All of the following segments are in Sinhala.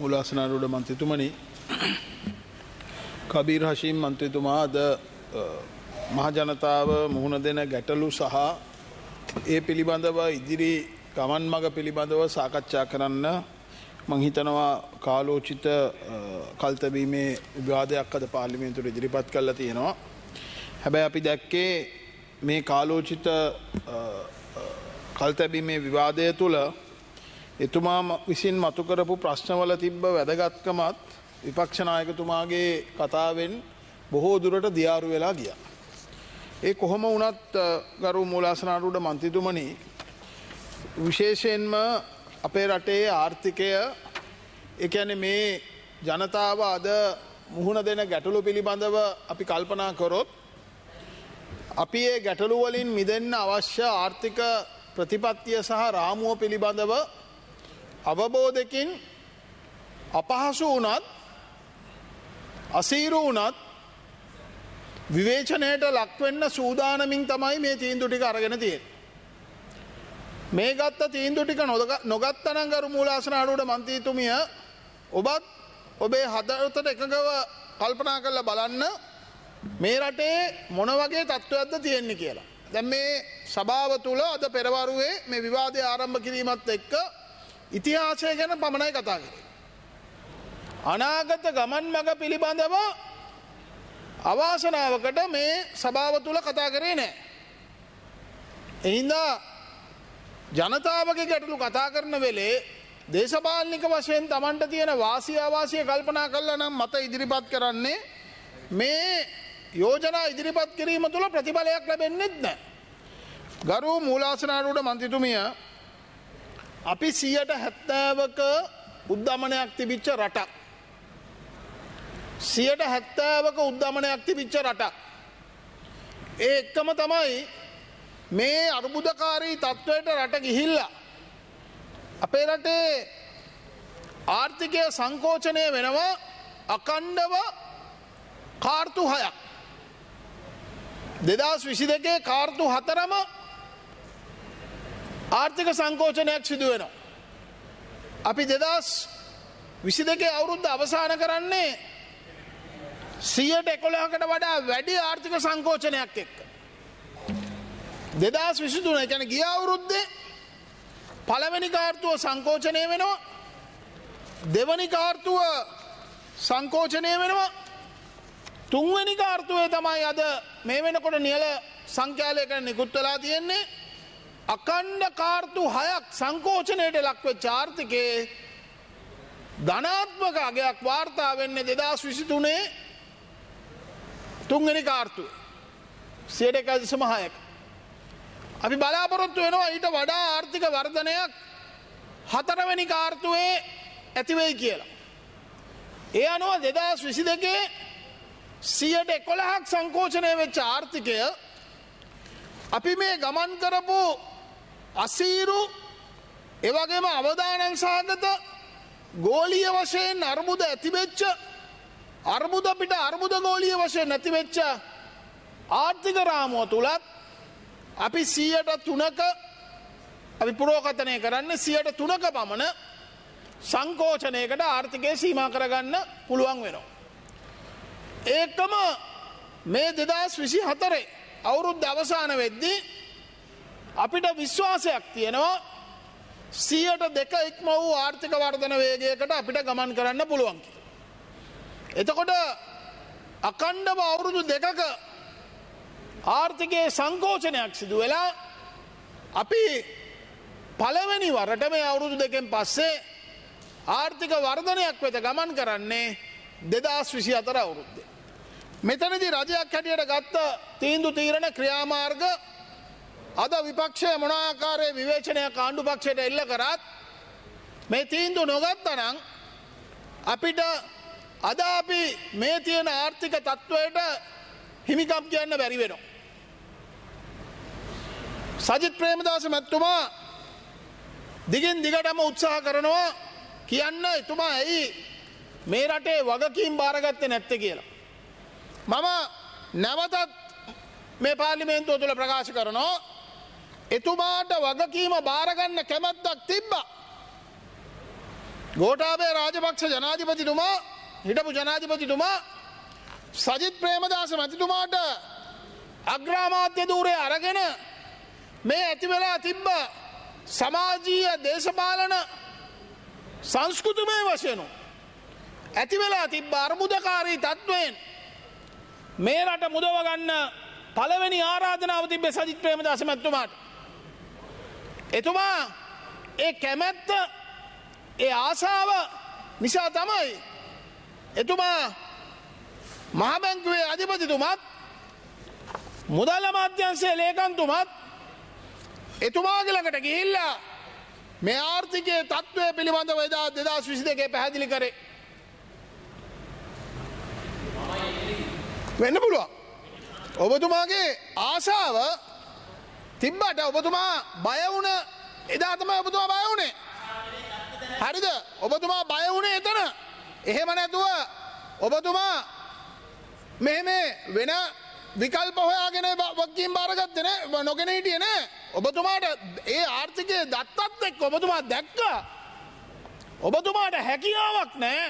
මුලාසනාරුඩ මන්ත්‍රතුමනි කබීර් හශීම් මන්ත්‍රතුමා අද මහජනතාව මුහුණ දෙන ගැටලු සහ ඒ පිළිබඳව ඉදිරි ගමන් මඟ පිළිබඳව සාකච්ඡා කරන්න මංහිතනවා කාලෝචිත කල්තබීමේ විවාදයක් අද පාලිමේන්තුට ඉදිරිපත් කල්ල තියෙනවා. හැබැයි අපි දැක්කේ මේ කාලෝචිත කල්තැබීමේ විවාදය තුළ එතුමා විසින් මතු කරපු ප්‍රශ්නවල තිබ්බ වැදගත්කමත් විපක්ෂ නායකතුමාගේ කතාවෙන් බොහෝ දුරට දියාරු වෙලා ගියා. ඒ කොහොම වුණත් ගරු මූලාසනාරුඩ මන්ත්‍රීතුමනි විශේෂයෙන්ම අපේ රටේ ආර්ථිකය ඒ කියන්නේ මේ ජනතාව අද මුහුණ දෙන ගැටලු පිළිබඳව අපි කල්පනා කරොත් අපි ඒ ගැටලු වලින් මිදෙන්න අවශ්‍ය ආර්ථික ප්‍රතිපත්තිය සහ රාමුව පිළිබඳව අවබෝධකින් අපහසු වුණත් අසීරු වුණත් විවේචනයට ලක්වෙන්න සූදානමින් තමයි මේ තීන්දු ටික අරගෙන තියෙන. මේ ගත්ත තීන්දු ටික නොගත්තනං ගරු මූලාසනාඩුවට මන්තීතුමිය ඔබත් ඔබේ හදරතට එකඟව කල්පනා කරලා බලන්න මේ රටේ මොන වගේ තත්ත්වයක්ද තියෙන්නේ කියලා. දැන් මේ සභාව තුළ අද පෙරවරුවේ මේ විවාදය ආරම්භ කිරීමත් එක්ක ඉතිහාසය ගැන පමණයි කතා කරේ. අනාගත ගමන් මඟ පිළිබඳව අවාසනාවකට මේ සභාව තුළ කතා කරේ නෑ. එහින්දා ජනතාවගේ ගැටලු කතා කරන වෙලේ දේශපාලනික වශයෙන් තමන්ට තියෙන වාසි ආවාසය කල්පනා කල්ලා නම් මත ඉදිරිපත් කරන්නේ මේ යෝජනා ඉදිරිපත් කිරීම තුළ ප්‍රතිඵලයක් ලැබෙන්නෙත් නෑ. ගරු මූලාසනාරුට මන්තිතුමිය අපි සියට හැත්තෑවක උද්ධමනයක් තිබිච්ච රටක්. සියට හැත්තෑවක උද්ධමනයක් තිබිච්ච රටක්. ඒ එක්කම තමයි මේ අර්බුදකාරී තත්ත්වයට රට ගිහිල්ලා. අපේ රටේ ආර්ථිකය සංකෝචනය වෙනවා අකණ්ඩව කාර්තු හයක්. දෙදස් විසි දෙකේ කාර්තු හතරම ආර්ථික සංකෝචනයක් සිදුවෙනවා. අපි දෙදස් විසි දෙකේ අවුරුද්ධ අවසාන කරන්නේ සියට එකොළහකට වඩා වැඩි ආර්ථික සංකෝචනයක් එක්ක. දෙදස් විසිදුන එකැන ගිය අවුරුද්දේ පළවෙනි කාර්තුව සංකෝචනය වෙනවා දෙවනි කාර්තුව සංකෝචනය වෙනවා තුන්වැනි කාර්තුවය තමයි අද මේ වෙනකොට නියල සංඛ්‍යාලයකට නිකුත් වෙලා තියෙන්නේ අකණ්ඩ කාර්තු හයක් සංකෝචනයට ලක්ව චාර්ථකයේ ධනාත්මක අගයක් වාර්තා වෙන්න දෙදස් විසිතුනේ තුන්ගනි කාර්තු සියටක සමහයක. අපි බලාපොරොත්තු වෙනවා ඊට වඩා ආර්ථික වර්ධනයක් හතරවැනි කාර්තුවේ ඇතිවෙයි කියලා. ඒ අනුව දෙදස් විසි දෙකේ සියට එකොළහක් සංකෝචනය වෙච්ච ආර්ථිකය අපි මේ ගමන් කරපු අසීරු එවගේම අවදානන් සාධත ගෝලිය වශයෙන් අර්බුද ඇතිවෙච්ච අර්බුද අපිට අර්බුද ගෝලිය වශයෙන් නැතිවෙච්ච ආර්ථික රාමුව තුළත් අපි සීයට තුනක අපි පුරෝකතනය කරන්න සියට තුනක පමණ සංකෝචනයකට ආර්ථිකය සීම කරගන්න පුළුවන් වෙනවා. ඒකම මේ දෙදස් විසි හතරේ අවුරුද් අවසාන වෙද්දී අපිට විශ්වාසයක් තියෙනවා සියට දෙක ඉක්ම වූ ආර්ථික වර්ධන වේගයකට අපිට ගමන් කරන්න පුළුවන්. එතකොට අකණ්ඩව අවුරුදු දෙකක ආර්ථිකයේ සංකෝචනයක් සිදු වෙලා අපි පළවෙනි වරට මේ අවුරුදු දෙකෙන් පස්සේ ආර්ථික වර්ධනයක් වෙත ගමන් කරන්නේ දෙදස් විසි අතර අවුරුද්ද. මෙතනදි රජයක් හැටියට ගත්ත තීන්දු තීරණ ක්‍රියාමාර්ග අද විපක්ෂය මොනාකාරයේ විවේචනයක් ආණ්ඩු පක්ෂයට එල්ල කරත් මේ තීන්දු නොගත්තනම් අපිට අද අපි මේ තියෙන ආර්ථික තත්ත්වයට හිමිකම් කියන්න බැරි වෙනවා. සජිත් ප්‍රේමදාස මැතිතුමා දිගින් දිගටම උත්සාහ කරනවා කියන්න එතුමා ඇයි මේ රටේ වගකීම් බාරගත්තේ නැත්තේ කියලා. මම නැවතත් මේ පාර්ලිමේන්තුව තුළ ප්‍රකාශ කරනවා එතුමාට වගකීම බාරගන්න කැමැත්තක් තිබ්බා. ගෝඨාභය රාජපක්ෂ ජනාධිපතිතුමා හිටපු ජනාධිපතිතුමා සජිත් ප්‍රේමදාස මැතිතුමාට අග්‍රාමාත්‍ය ධූරය අරගෙන මේ ඇති වෙලා තිබ්බ සමාජීය දේශපාලන සංස්කෘතිමය වශයෙන් ඇති වෙලා තිබ්බ අර්බුදකාරී තත්වයෙන් මේ රට මුදව ගන්න පළවෙනි ආරාධනාව තිබ්බේ සජිත් ප්‍රේමදාස මැතිතුමාට එතුමා ඒ කැමැත්ත ඒ ආසාව නිසා තමයි එතුමා මහබැංකුවේ අධිපතිතුමත් මුදල් අමාත්‍යංශයේ ලේකම්තුමත් එතුමාගේ ළඟට ගිහිල්ලා මේ ආර්ථිකයේ තත්ත්වය පිළිබඳව එදා 2022 පැහැදිලි කරේ. වෙන්න පුළුවන්. ඔබතුමාගේ ආශාව තිබ්බට ඔබතුමා බයවුන එදා තමයි ඔබතුමා බය වුනේ. හරිද? ඔබතුමා බය වුනේ එතන. එහෙම නැතුව ඔබතුමා මෙහෙම වෙන විකල්ප හොයාගෙන වක්කීම් බාරගත්තේ නෑ නොගෙන හිටියේ නෑ. ඔබතුමාට ඒ ආර්ථිකයේ දත්තත් එක්ක ඔබතුමා දැක්කා. ඔබතුමාට හැකියාවක් නෑ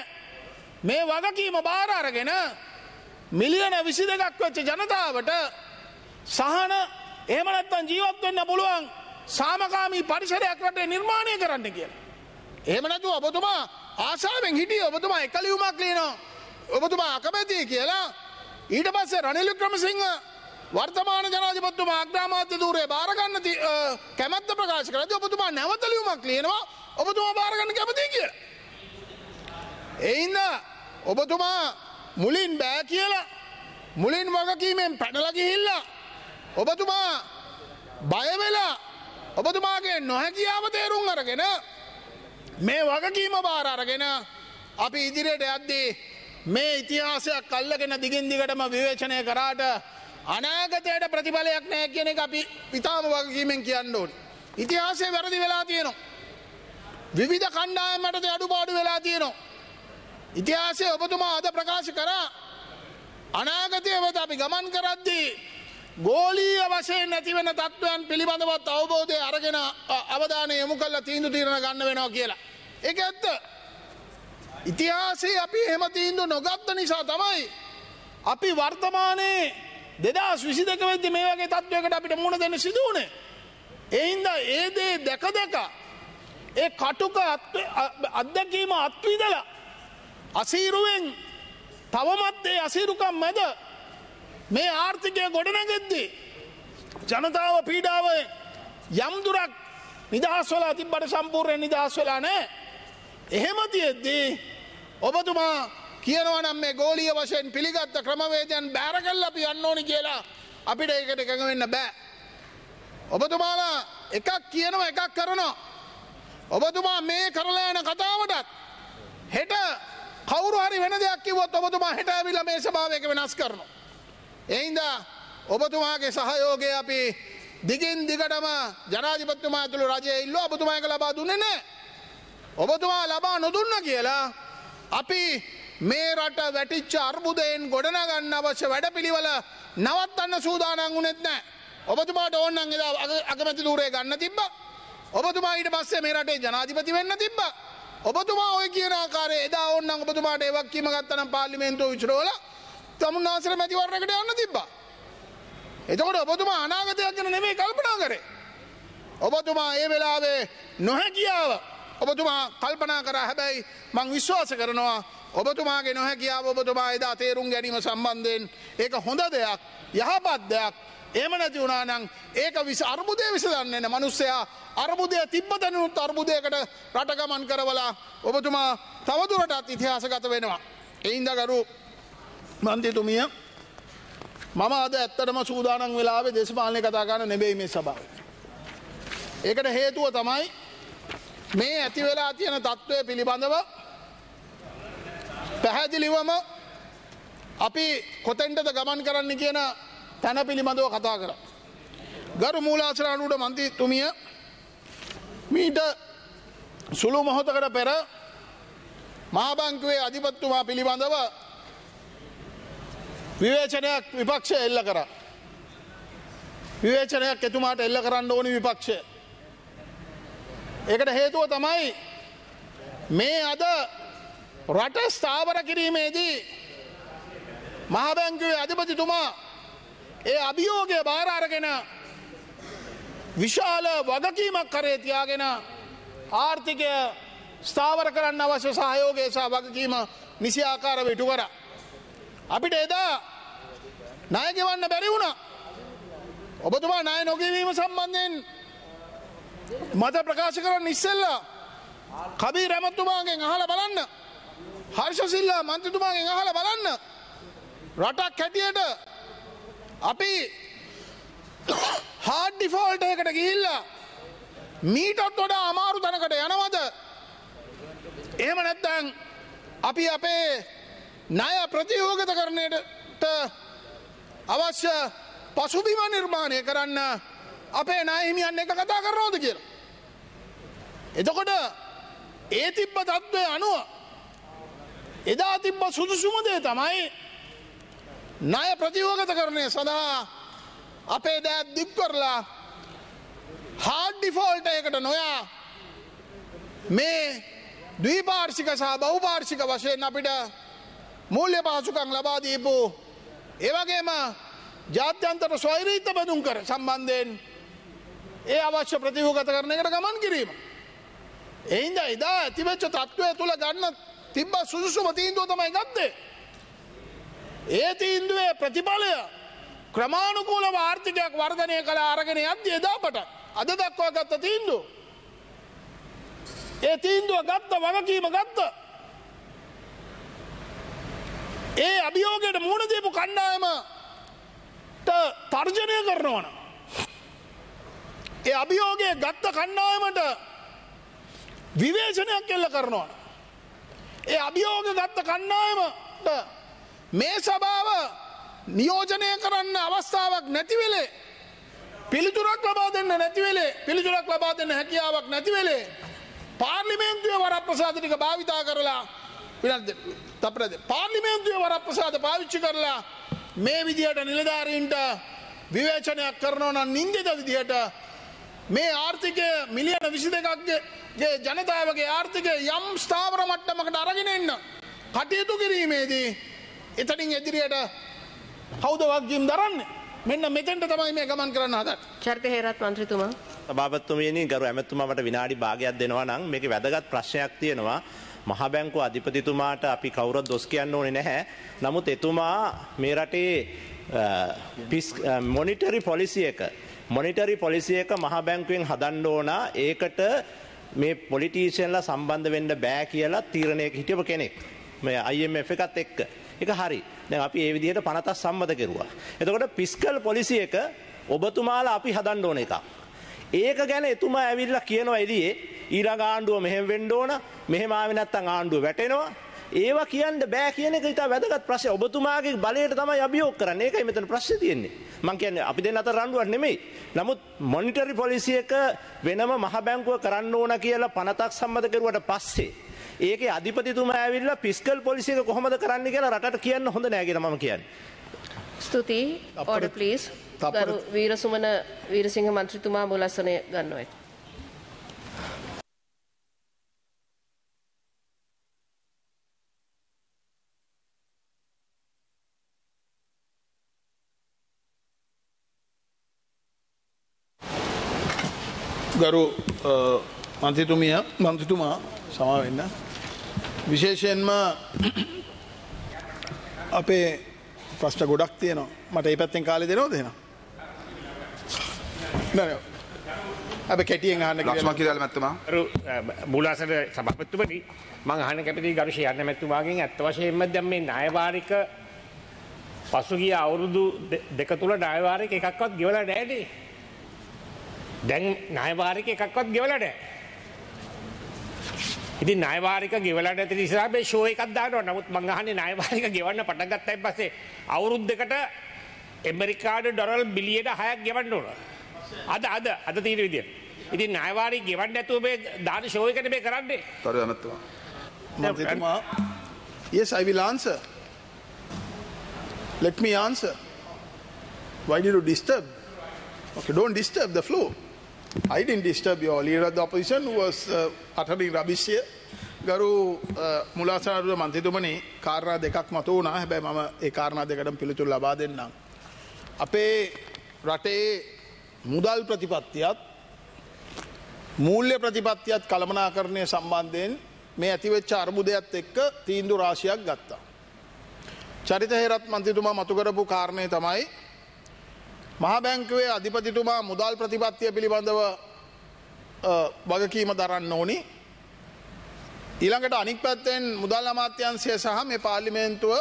මේ වගකීම බාර අරගෙන මිලියන 22ක් වෙච්ච ජනතාවට සහන එහෙම නැත්නම් ජීවත් වෙන්න පුළුවන් සාමකාමී පරිසරයක් රටේ නිර්මාණය කරන්න කියලා. එහෙම නැතුව ඔබතුමා ආශාවෙන් හිටියේ ඔබතුමා එකලියුමක් ලියනවා. ඔබතුමා අකමැතියි කියලා ඊට පස්සේ රනිල් වික්‍රමසිංහ වර්තමාන ජනාධිපතිතුමා අග්‍රාමාත්‍ය ධූරයේ බාර ගන්න කැමැත්ත ප්‍රකාශ කරද්දී ඔබතුමා නැවත ලියුමක් ලියනවා ඔබතුමා බාර ගන්න කැමතියි කියලා. එයින්ද ඔබතුමා මුලින් බෑ කියලා මුලින් වගකීමෙන් පැනලා ගිහිල්ලා ඔබතුමා බයවෙලා ඔබතුමාගේ නොහැකියාව තේරුම් අරගෙන මේ වගකීම බාර අරගෙන අපි ඉදිරියට යද්දී මේ ඉතිහාසයක් අල්ලගෙන දිගින් දිගටම විවේචනය කරාට අනාගතයට ප්‍රතිඵලයක් නැහැ කියන එක අපි ඉතාම වගකීමෙන් කියන්න ඕනේ. ඉතිහාසයේ වැරදි වෙලා තියෙනවා. විවිධ කණ්ඩායම් යටතේ අඩුපාඩු වෙලා තියෙනවා. ඉතිහාසයේ ඔබතුමා අද ප්‍රකාශ කරා අනාගතයේ වෙත අපි ගමන් කරද්දී ගෝලීය වශයෙන් නැතිවෙන තත්ත්වයන් පිළිබඳවත් අවබෝධය අරගෙන අවධානය යොමු කල්ලා තීන්දු තීරණ ගන්න වෙනවා කියලා. එක ඇත්ත ඉතිහාසේ අපි එහෙම තීන්දු නොගත්ත නිසා තමයි අපි වර්තමානයේ දෙදස් විසි දෙක වෙද්දි මේ වගේ තත්ත්වයකට අපිට මුණ දෙන්න සිදුවනේ. එයින්ද ඒ දේ දැක දැක ඒ කටුක අත්දැකීම අත්විදලා අසීරුවෙන් තවමත් ඒ අසීරුකම් මැද මේ ආර්ථිකය ගොඩනැගෙද්දී ජනතාව පීඩාව යම් දුරක් නිදහස් වෙලා තිබ්බට සම්පූර්ණයෙන් නිදහස් වෙලා නැහැ. එහෙම තියෙද්දී ඔබතුමා කියනවා නම් මේ ගෝලීය වශයෙන් පිළිගත්ත ක්‍රමවේදයන් බැහැර කරලා අපි යන්න ඕනි කියලා අපිට ඒකට එකඟ වෙන්න බෑ. ඔබතුමාලා එකක් කියනවා එකක් කරනවා. ඔබතුමා මේ කරලා යන කතාවටත් හෙට කවුරු හරි වෙන දෙයක් කිව්වොත් ඔබතුමා හෙට ඇවිල්ලා මේ සභාව එක වෙනස් කරනවා. එයින්දා ඔබතුමාගේ සහයෝගය අපි දිගින් දිගටම ජනාධිපත්තුමා ඇතුළු රජය ඉල්ලෝ ඔබතුමායක ලබා දුන්නේ නැහැ. ඔබතුමා ලබා නොදුන්න කියලා අපි මේ රට වැටිච්ච අර්බුදයෙන් ගොඩනගන්න අවශ්‍ය වැඩපිළිවෙල නවත්තන්න සූදානම් වුණෙත් නැහැ. ඔබතුමාට ඕන නම් එදා අගමැති ධූරය ගන්න තිබ්බා. ඔබතුමා ඊට පස්සේ මේ රටේ ජනාධිපති වෙන්න තිබ්බා. ඔබතුමා ඔය කියන ආකාරයේ එදා ඕන නම් ඔබතුමාට ඒ වගකීම ගත්තා නම් පාර්ලිමේන්තුව විසිරවලා තමුන් ආසර මැතිවරණයකට යන්න තිබ්බා. එතකොට ඔබතුමා අනාගතයක් ගැන නෙමෙයි කල්පනා කරේ. ඔබතුමා ඒ වෙලාවේ නොහැකියාව ඔබතුමා කල්පනා කරා හැබැයි මං විශ්වාස කරනවා ඔබතුමාගේ නොහැකියාව ඔබතුමා එදා තේරුම් ගැනීම සම්බන්ධයෙන් ඒක හොඳ දෙයක් යහපත් දෙයක් එහෙම නැති වුණා නම් ඒක විස අර්බුදය විසඳන්නේ නැහැ මිනිස්සයා අර්බුදය තිබ්බ දැනුත් අර්බුදයකට රට ගමන් කරවලා ඔබතුමා තවදුරටත් ඉතිහාසගත වෙනවා ඒ හින්දා ගරු මන්තිතුමිය මම අද ඇත්තටම සූදානම් වෙලාවේ දේශපාලනය කතා කරන්න නෙවෙයි මේ සභාව. ඒකට හේතුව තමයි මේ ඇති වෙලා තියෙන තත්ත්වය පිළිබඳව පැහැදිලිවම අපි කොතෙන්ටද ගමන් කරන්න කියන තැන පිළිබඳව කතා කරා. ගරු මූලාශ්‍රාණුවට මන්තිතුමිය මීට සුළු මොහොතකට පෙර මහාබංකුවේ අධිපත්තුමා පිළිබඳව විවේචනයක් විපක්ෂය එල්ල කර. විවේචනයක් එතුමාට එල්ල කරන්න ඕනි විපක්ෂය. ඒකට හේතුව තමයි මේ අද රට ස්ථාවර කිරීමේදී මහබැංකුවේ අධිපතිතුමා ඒ අභියෝගය භාරාරගෙන විශාල වගකීමක් කරේ තියාගෙන ආර්ථිකය ස්ථාවර කරන්න අවශ්‍ය සහයෝගය සහ වගකීම නිසි ආකාරව ඉටු කරා. අපිට එදා ණය ගෙවන්න බැරි වුණා. ඔබතුමා ණය නොගෙවීම සම්බන්ධයෙන් මත ප්‍රකාශ කරන්න ඉස්සෙල්ලා කබීර් ඇමතුමාගෙන් අහලා බලන්න. හර්ෂ සිල්ලා මන්ත්‍රීතුමාගෙන් අහලා බලන්න. රටක් හැටියට අපි හාඩ් ඩිෆෝල්ට් එකකට ගිහිල්ලා මීටත් වඩා අමාරු තැනකට යනවද? එහෙම නැත්නම් අපි අපේ ණය ප්‍රතියෝගතකරණයට අවශ්‍ය පසුබිම නිර්මාණය කරන්න අපේ ණයහිමියන් එක කතා කරනවද කියලා. එතකොට ඒ තිබ්බ தত্ত্বය අනුව එදා තිබ්බ සුදුසුම දේ තමයි ණය ප්‍රතියෝගතකරණය සඳහා අපේ දෑත් දික් කරලා හાર્ඩ් ඩිෆෝල්ට් එකකට නොයා මේ ද්විපාර්ශික සහ බහුපාර්ශික වශයෙන් අපිට මූල්‍ය පාසුකම් ලබා දීපු ඒවගේම ජාත්‍යන්තර ස්වෛරීත බැඳුම් කර සම්බන්ධයෙන් ඒ අවශ්‍ය ප්‍රතිවූගත කරණයකට ගමන් කිරීම. එයින්ද එදා ඇතිවෙච්ච තත්ත්වය තුළ ගන්න තිබ්බ සුදුසුම තීන්දුව තමයි ගත්තේ. ඒ තීන්දුවේ ප්‍රතිඵලය ක්‍රමාණුකූල ආර්ථිකයක් වර්ධනය කළ අරගෙන අද්‍ය එදාපට අද දක්වා ගත්ත තීන්දුව. ඒ තීන්දුව ගත්ත වගකීම ගත්තා. ඒ අභියෝගයට මුහුණ දීපු කණ්ඩායම තර්ජනය කරනවන. ඒ අභියෝගය ගත්ත කණ්ඩායමට විවේශනයක් කෙල්ල කරනවන. ඒ අභියෝග ගත්ත කණ්ඩායමට මේ සභාව නියෝජනය කරන්න අවස්ථාවක් නැතිවෙලේ පිළිතුරක් ලබා දෙන්න නැතිවෙලේ පිළිතුරක් ලබා දෙන්න හැකියාවක් නැතිවෙලේ පාර්ලිමේන්තුවේ වරප්‍රසාදනික භාවිතා කරලා තපරද පාර්ලිමේන්තුව වරප්‍රසාද පාවිච්චි කරලා මේ විදිහට නිලධාරීන්ට විවේචනයක් කරනවා නම් නින්දිත විදිහට මේ ආර්ථිකය මිලියන 22ක්ගේ ජනතාවගේ ආර්ථිකය යම් ස්ථාවර මට්ටමකට අරගෙන එන්න කටයුතු කිරීමේදී එතනින් එදිරියට කවුද වගකීම් දරන්නේ මෙන්න මෙතෙන්ට තමයි මේ ගමන් කරන්න හදන්නේ චරිත හේරත් මන්ත්‍රීතුමා සභාපතිතුමියනි ගරු ඇමතුමාට විනාඩි භාගයක් දෙනවා නම් මේකේ වැදගත් ප්‍රශ්නයක් තියෙනවා මහ බැංකුව අධිපතිතුමාට අපි කවුරුත් දොස් කියන්න ඕනේ නැහැ. නමුත් එතුමා මේ රටේ මොනිටරි පොලිසි එක මොනිටරි පොලිසි එක මහ බැංකුවෙන් හදන්න ඕන. ඒකට මේ පොලිටීෂියන්ලා සම්බන්ධ වෙන්න බෑ කියලා තීරණයක හිටපු කෙනෙක්. මේ IMF එකත් එක්ක. ඒක හරි. දැන් අපි ඒ විදිහට පනතක් සම්මත කෙරුවා. එතකොට පිස්කල් පොලිසි එක ඔබතුමාලා අපි හදන්න ඕන එකක්. ඒක ගැන එතුමා ඇවිල්ලා කියනවා එළියේ ඊළඟ ආණ්ඩුව මෙහෙම වෙන්න ඕන මෙහෙම ආවේ නැත්නම් ආණ්ඩුව වැටෙනවා ඒවා කියන්න බෑ කියන එක ඉතා වැදගත් ප්‍රශ්නය. ඔබතුමාගේ බලයට තමයි අභියෝග කරන්නේ. ඒකයි මෙතන ප්‍රශ්නේ තියෙන්නේ. මම කියන්නේ අපි දෙන්න අතර රණ්ඩුවක් නෙමෙයි. නමුත් මොනිටරි පොලිසි එක වෙනම මහ බැංකුව කරන්න ඕන කියලා පනතක් සම්මත කරුවට පස්සේ ඒකේ අධිපතිතුමා ඇවිල්ලා ෆිස්කල් පොලිසි එක කොහොමද කරන්න කියලා රටට කියන්න හොඳ නෑ කියලා මම කියන්නේ. ස්තුතියි. Order please. තප්පර වීරසුමන වීරසිංහ මන්ත්‍රීතුමා මූලස්සනය ගන්නවා. ගරු මන්ත්‍රීතුමිය මන්ත්‍රීතුමා සමා වෙන්න විශේෂයෙන්ම අපේ ප්‍රශ්න ගොඩක් තියෙනවා මට ඒ පැත්තෙන් කාලේ දෙනවද එහෙනම් නෑ අප කැටියෙන් අහන්න කියලා ලක්ෂ්මන් කිරාල මැතිතුමා අරු මූලාසන සභාපතිතුමනි මම අහන්න කැමතියි ගරු ශියන්න මැතිතුමාගෙන් ඇත්ත වශයෙන්ම දැන් මේ ණයවාරික පසුගිය අවුරුදු දෙක තුල ණයවාරික එකක්වත් ගෙවලා නැහැ දැන් ණයවාරික එකක්වත් ගෙවලා නැහැ ඉතින් ණයවාරික ගෙවලා නැති නිසා මේ ෂෝ එකක් දානවා. නමුත් මං අහන්නේ ණයවාරික ගෙවන්න පටන් ගත්තයින් පස්සේ අවුරුද්දකට ඇමරිකානු ඩොලර් බිලියන 6ක් ගෙවන්න ඕන. අද අද අද තියෙන විදියට. ඉතින් ණයවාරි ගෙවන්න නැතුව මේ දාන ෂෝ එකනේ මේ කරන්නේ. තරු ඇමතුමා. මන්ත්‍රීතුමා Yes, I will answer. Let me answer. Why did you disturb? Okay, don't disturb the flow. I didn't disturb your leader of the opposition who was uh, uttering rubbish here. ගරු මුලාසාරුව මන්තිතුමනි කාරණා දෙකක් මතු වුණා හැබැයි මම ඒ කාරණා දෙකටම පිළිතුරු ලබා දෙන්නම්. අපේ රටේ මුදල් ප්‍රතිපත්තියත් මූල්‍ය ප්‍රතිපත්තියත් කළමනාකරණය සම්බන්ධයෙන් මේ ඇතිවෙච්ච අර්බුදයක්ත් එක්ක තීන්දු රාශියක් ගත්තා. චරිත හේරත් මන්තිතුමා මතුකරපු කාරණය තමයි මහබැංකුවේ අධිපතිතුමා මුදල් ප්‍රතිපත්තිය පිළිබඳව වගකීම දරන්න ඕනි ඊළඟට අනික් පැත්තෙන් මුදල් අමාත්‍යන්සය සහ මේ පාර්ලිමේන්තුව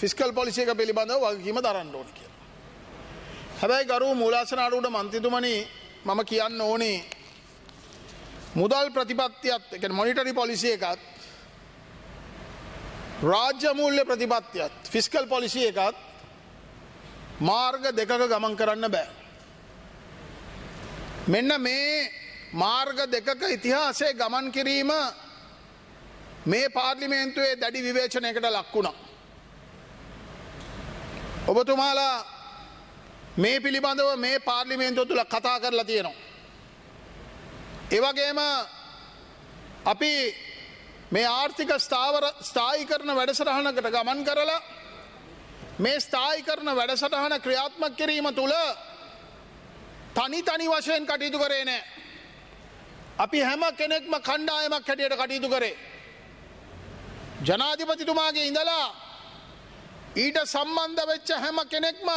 ෆිස්කල් පොලිසික පිළිබඳව වගකීම දරන්න ඕනි කිය. හැබැයි ගරු මූලාසනාරුවට මන්තිතුමනි මම කියන්න ඕනේ මුදල් ප්‍රතිපත්තියත් එක මොනිටරි පොලිසිය එකත් රාජ්‍යමූල්‍ය ප්‍රතිපත්තියත් ෆිස්කල් පොලිසිය එකත් මාර්ග දෙකක ගමන් කරන්න බෑ. මෙන්න මේ මාර්ග දෙකක ඉතිහාසේ ගමන් කිරීම මේ පාර්ලිමේන්තුවේ දැඩි විවේචනයකට ලක් වුණා. ඔබතුමාලා මේ පිළිබඳව මේ පාර්ලිමේන්තුව තුළ කතා කරලා තියෙනවා. එවගේම අපි මේ ආර්ථික ස්ථාවර ස්ථායි කරන වැඩසටහනකට ගමන් කරලා මේ ස්ථායි කරන වැඩසටහන ක්‍රියාත්මක් කිරීම තුළ තනි තනි වශයෙන් කටයුතු කරේ නෑ. අපි හැම කෙනෙක්ම කණ්ඩායමක් හැටියට කටයුතු කරේ. ජනාධිපතිතුමාගේ ඉඳලා ඊට සම්බන්ධ වෙච්ච හැම කෙනෙක්ම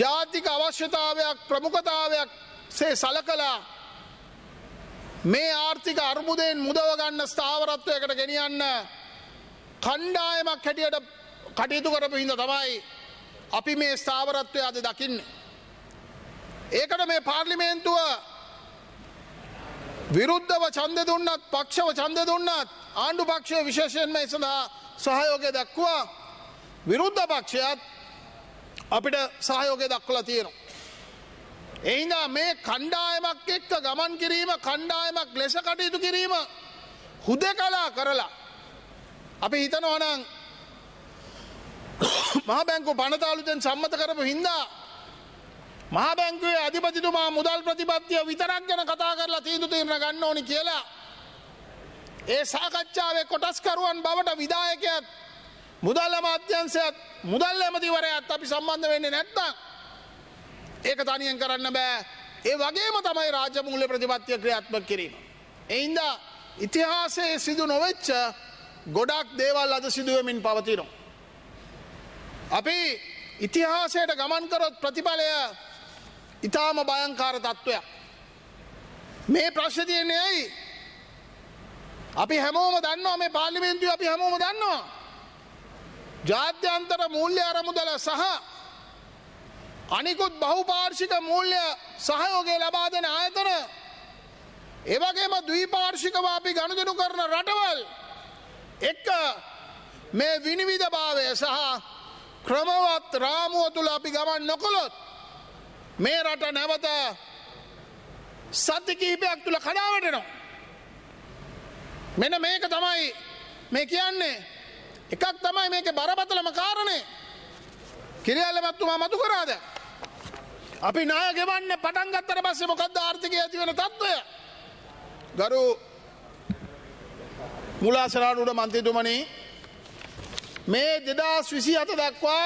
ජාතික අවශ්‍යතාවයක් ප්‍රමුඛතාවයක් සේ සලකලා මේ ආර්ථික අර්බුදයෙන් මුදවගන්න ස්ථාවරත්වයකට ගෙනියන්න කණ්ඩායමක් හැටියට කටයුතු කරපු හිඳ තමයි අපි මේ ස්ථාවරත්වය අද දකින්න. ඒකට මේ පාර්ලිමේන්තුව විරුද්ධව චන්ද දුන්නත් පක්ෂව චන්ද දුන්නත් ආණ්ඩු පක්ෂය විශේෂයෙන්ම සඳහා සහයෝගය දක්වා විරුද්ධ පක්ෂයත් අපිට සහයෝගය දක්වලා තියෙනවා. එහින්දා මේ කණ්ඩායමක් එක්ක ගමන් කිරීම කණ්ඩායමක් ලෙස කටයුතු කිරීම හුදකලා කරලා අපි හිතනවා නම් මහා බැංකුව පනතාලුතෙන් සම්මත කරපු හින්දා මහා බැංකුවේ අධිපතිතුමා මුදල් ප්‍රතිපත්තිය විතරක් ගැන කතා කරලා තීන්දුව తీරන ගන්න ඕනි කියලා ඒ සාකච්ඡාවේ කොටස්කරුවන් බවට විධායකයත් මුදල් අමාත්‍යංශයත් මුදල් ඇමතිවරයත් අපි සම්බන්ධ වෙන්නේ නැත්තම් ඒක තනියෙන් කරන්න බෑ ඒ වගේම තමයි රාජමූල්‍ය ප්‍රතිපත්තිය ක්‍රියාත්මක කිරීම. එයින්ද ඉතිහාසයේ සිදු නොවෙච්ච ගොඩක් දේවල් අද සිදුවමින් පවතිනවා. අපි ඉතිහාසයට ගමන් කරොත් ප්‍රතිඵලය ඉතාම භයංකාර තත්ත්වයක්. මේ ප්‍රශ්තියන්නේ ඇයි අපි හැමෝම දන්නවා මේ පාලිමෙන්තුව අපි හැමෝම දන්නවා ජාත්‍යන්තර මූල්‍ය අරමුදල සහ අනිකුත් බහුපාර්ෂික මූල්‍ය සහයෝගය ලබා දෙන ආයතන එවගේම ද්විපාර්ෂිකව අපි ගනුදෙනු කරන රටවල් එක්ක මේ විනිවිදභාවය සහ ක්‍රමවත් රාමුව තුල අපි ගමන් නොකළොත් මේ රට නැවත සති කිහිපයක් තුල කඩාවැටෙනවා මෙන්න මේක තමයි මේ කියන්නේ එකක් තමයි මේකේ බරපතලම කාරණේ. කිරියල්ලමත්තුමා මතු කරාද? අපි ණය ගෙවන්න පටන් ගත්තට පස්සේ මොකද්ද ආර්ථිකය ඇති වෙන తত্ত্বය? ගරු මුලාසනාරුඩ මන්ත්‍රීතුමනි මේ 2027 දක්වා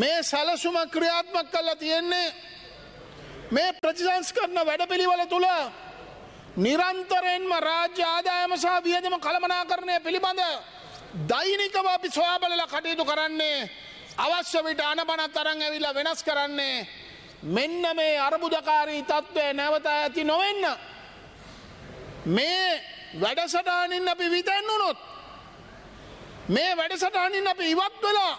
මේ සැලසුම ක්‍රියාත්මක කරලා තියෙන්නේ මේ ප්‍රතිසංස්කරණ වැඩපිළිවෙල තුළ නිරන්තරයෙන්ම රාජ්‍ය ආදායම සහ වියදම කළමනාකරණය පිළිබඳ දෛනිකව අපි සොයා බලලා කටයුතු කරන්නේ අවශ්‍ය විට අනබනත් අරන් ඇවිල්ලා වෙනස් කරන්නේ මෙන්න මේ අරබුදකාරී තත්ත්වය නැවත ඇති නොවෙන්න මේ වැඩසටහනින් අපි විතැන්නුනොත් මේ වැඩසටහනින් අපි ඉවත් වෙලා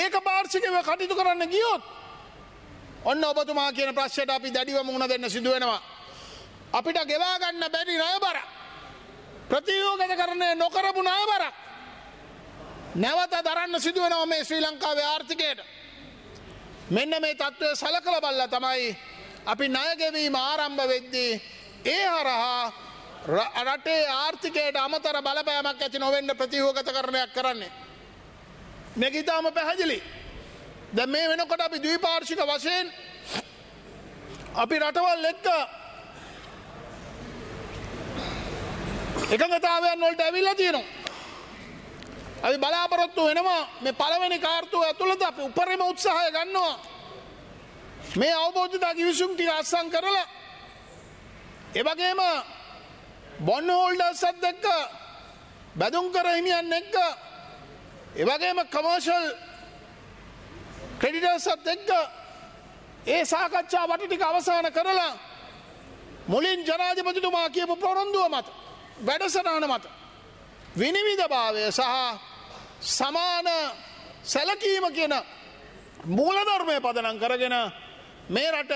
ඒක පාර්ශිකව කටයුතු කරන්න ගියොත් ඔන්න ඔබතුමා කියන ප්‍රශ්යට අපි දැඩිව මුණ දෙන්න සිදුවෙනවා අපිට ගෙවා ගන්න බැරි ණය බරක් ප්‍රතියෝගත කරණය නොකරපු නයවරක් නැවත දරන්න සිදුවනව මේ ශ්‍රී ලංකාවේ ආර්ථිකයට මෙන්න මේ තත්ත්වය සලකල බල්ල තමයි අපි ණයගෙවීම ආරම්භ වෙද්දී ඒ හරහා රටේ ආර්ථිකයට අමතර බලපෑමක් ඇති නොවෙන්න ප්‍රතියෝගත කරණයක් කරන්නේ මේක ඉතාම පැහැදිලි දැන් මේ වෙනකොට අපි ද්විපාර්ශික වශයෙන් අපි රටවල් එක්ක එකඟතාවයන් වලට ඇවිල්ලා තියෙනවා. අපි බලාපොරොත්තු වෙනවා මේ පළවෙනි කාර්තුව ඇතුළත අපි උපරිම උත්සාහය ගන්නවා. මේ අවබෝධතා කිවිසුම් ටික අත්සන් කරලා ඒ වගේම බොන්ඩ් හෝල්ඩර්ස්ත් එක්ක බැදුම්කර හිමියන් එක්ක ඒ වගේම කමර්ෂල් ක්‍රෙඩිටර්ස්ත් එක්ක ඒ සාකච්ඡා වට ටික අවසන් කරලා මුලින් ජනාධිපතිතුමා කියපු පොරොන්දුව මත වැඩසටාන මත. විනිවිධභාවය සහ සමාන සැලකීම කියන මූලධර්මය පදනම් කරගෙන මේ රට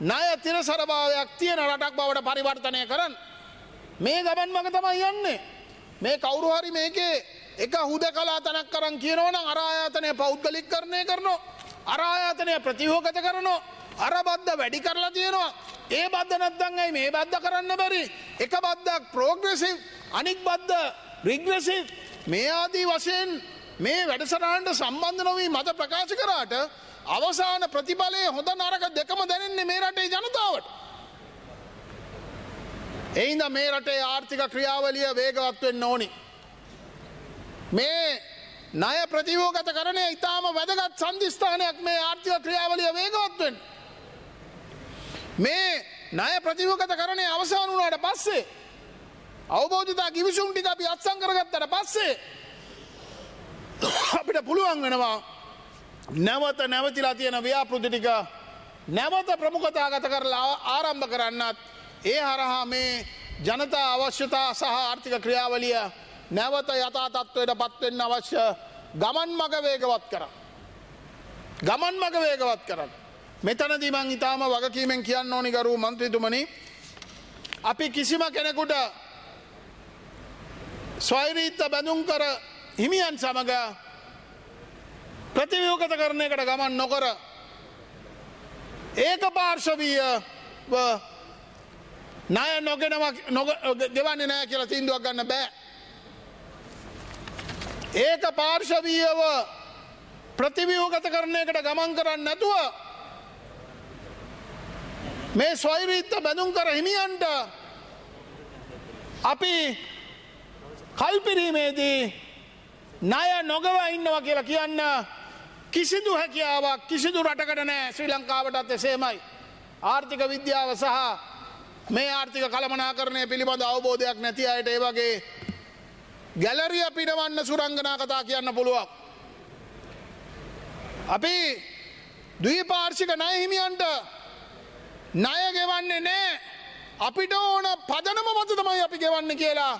ණය තිරසරභාවයක් තියෙන රටක් බවට පරිවර්තනය කරන්න. මේ ගමන් මඟ තමයි යන්නේ. මේ කවුරු හරි මේකේ එක හුද කලා තනක් කරන් කියනවනම් අරායාතනය පෞද්ගලික් කරණය කරනවා. අරායාතනය ප්‍රතිහෝගත කරනවා. අර බද්ධ වැඩි කරලා තියෙනවා. ඒ බද්ධ නැත්තං ඇයි මේ බද්ධ කරන්න බැරි. එක බද්ධක් ප්‍රෝග්‍රසිව් අනික් බද්ධ රිග්‍රසිව් මේ ආදී වශයෙන් මේ වැඩසටහන්ට සම්බන්ධ නොවී මත ප්‍රකාශ කරාට අවසාන ප්‍රතිඵලය හොඳ නරක දෙකම දැනෙන්නේ මේ රටේ ජනතාවට. එයින්ද මේ රටේ ආර්ථික ක්‍රියාවලිය වේගවත් වෙන්න ඕනි. මේ ණය ප්‍රතිවෝගත කරණය ඉතාම වැදගත් සම්දිස්ථානයක් මේ ආර්ථික ක්‍රියාවලිය වේගවත් වෙන්න. මේ ණය ප්‍රතිවගත කරණය අවසන් වුණාට පස්සේ අවබෝධිතා කිවිසුම් ටික අපි අත්සන් කරගත්තට පස්සේ අපිට පුළුවන් වෙනවා නැවත නැවතිලා තියෙන ව්‍යාපෘති ටික නැවත ප්‍රමුඛතාගත කරලා ආරම්භ කරන්නත් ඒ හරහා මේ ජනතා අවශ්‍යතා සහ ආර්ථික ක්‍රියාවලිය නැවත යථා තත්ත්වයට පත්වෙන්න අවශ්‍ය ගමන් මග වේගවත් කරන්න. ගමන් මග වේගවත් කරන්න. මෙතනදී මං ඊටාම වගකීමෙන් කියන්න ඕනි ගරු මන්ත්‍රීතුමනි අපි කිසිම කෙනෙකුට ස්වෛරීත්ත බැඳුම් කර හිමියන් සමග ප්‍රතිව්‍යෝගත කරණයකට ගමන් නොකර ඒක පාර්ශවීය ණය නොගෙනම ගෙවන්නේ නැහැ කියලා තීන්දුවක් ගන්න බෑ. ඒක පාර්ශවීයව ප්‍රතිව්‍යුහගත කරණයකට ගමන් කරන්නේ නැතුව මේ ස්වෛරීත්‍ය බැඳුම් කර හිමියන්ට අපි කල්පිරීමේදී ණය නොගව ඉන්නවා කියලා කියන්න කිසිදු හැකියාවක් කිසිදු රටකට නෑ ශ්‍රී ලංකාවටත් එසේමයි. ආර්ථික විද්‍යාව සහ මේ ආර්ථික කළමනාකරණය පිළිබඳ අවබෝධයක් නැති අයට ඒ වගේ ගැලරිය පිනවන්න සුරංගනා කතා කියන්න පුළුවන්. අපි දී පාර්ශික නයහිමියන්ට ණය ගෙවන්නේ නැහැ. අපිට ඕන පදනම මත තමයි අපි ගෙවන්නේ කියලා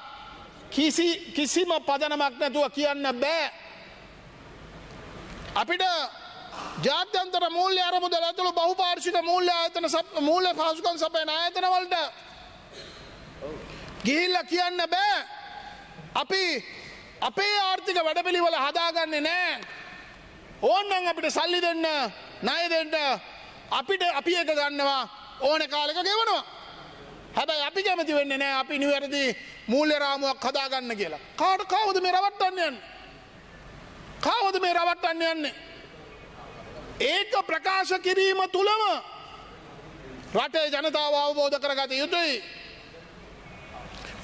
කිසි කිසිම පදනමක් නැතුව කියන්න බෑ. අපිට ජාත්‍යන්තර මූල්‍ය අරමුදල ඇතුළු බහුපාර්ශ්වික මූල්‍ය ආයතන මූල්‍ය පහසුකම් සපයන ආයතන වලට ගිහිල්ලා කියන්න බෑ. අපි අපේ ආර්ථික වැඩපිළිවෙල හදාගන්නේ නැහැ. ඕන්නම් අපිට සල්ලි දෙන්න, ණය දෙන්න අපිට අපි එක ගන්නවා ඕන කාලෙක ගෙවනවා. හැබැයි අපි කැමති වෙන්නේ නෑ අපි නිවැරදි මූල්‍ය රාමුවක් හදාගන්න කියලා. කාට කවුද මේ රවට්ටන්න යන්නේ? කවුද මේ රවට්ටන්න යන්නේ? ඒක ප්‍රකාශ කිරීම තුලම රටේ ජනතාව අවබෝධ කරගත යුතුයි.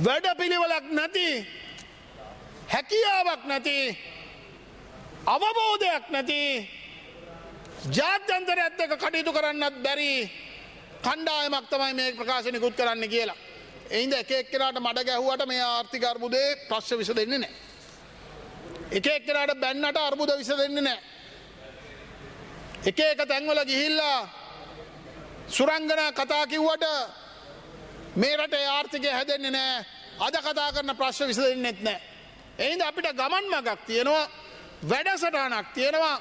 වැඩපිළිවෙලක් නැති හැකියාවක් නැති අවබෝධයක් නැති ජාත්‍යන්තරයත් එක්ක කටයුතු කරන්නත් බැරි කණ්ඩායමක් තමයි මේ ප්‍රකාශ නිකුත් කරන්න කියලා. එයින්ද එක එක්කෙනාට මඩ ගැහුවට මේ ආර්ථික අර්බුදේ ප්‍රශ්න විස දෙන්නේ නැහැ. එක එක්කෙනාට බැන්නට අර්බුද විස දෙන්නේ නැහැ. එක එක තැන්වල ගිහිල්ලා සුරංගනා කතා කිව්වට මේ රටේ ආර්ථිකය හැදෙන්නේ නැහැ. අද කතා කරන ප්‍රශ්න විසඳෙන්නෙත් නැහැ. එයින්ද අපිට ගමන් මගක් තියෙනවා වැඩසටහනක් තියෙනවා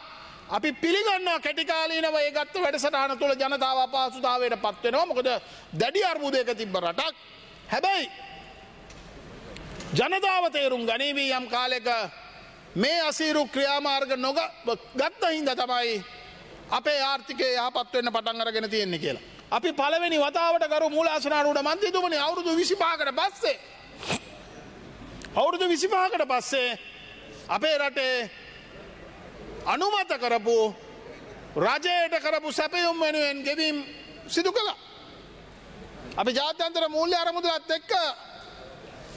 අපි පිළිගන්නවා කැටිකාලීනව ඒ ගත්ත වැඩසටහන තුළ ජනතාව අපහසුතාවයට පත්වෙනවා මොකද දැඩි අර්බුදයක තිබ්බ රටක් හැබැයි ජනතාව තේරුම් ගනීවී යම් කාලෙක මේ අසීරු ක්‍රියාමාර්ග නොග ගත්ත හින්ද තමයි අපේ ආර්ථිකය යහපත්වවෙන්න පටන් අරගෙන තියෙන්නේ කියලා. අපි පළවෙනි වතාවට ගරු මූලාසනාරුට මන්තිතුමන අවුරුදු විසිපාකට පස්සේ. අවුරුදු විසිපාකට පස්සේ අපේ රටේ අනුමත කරපු රජයට කරපු සැපයුම් වෙනුවෙන් ගෙවීම් සිදු කළා. අපි ජාත්‍යන්තර මූල්‍ය අරමුදලත් එක්ක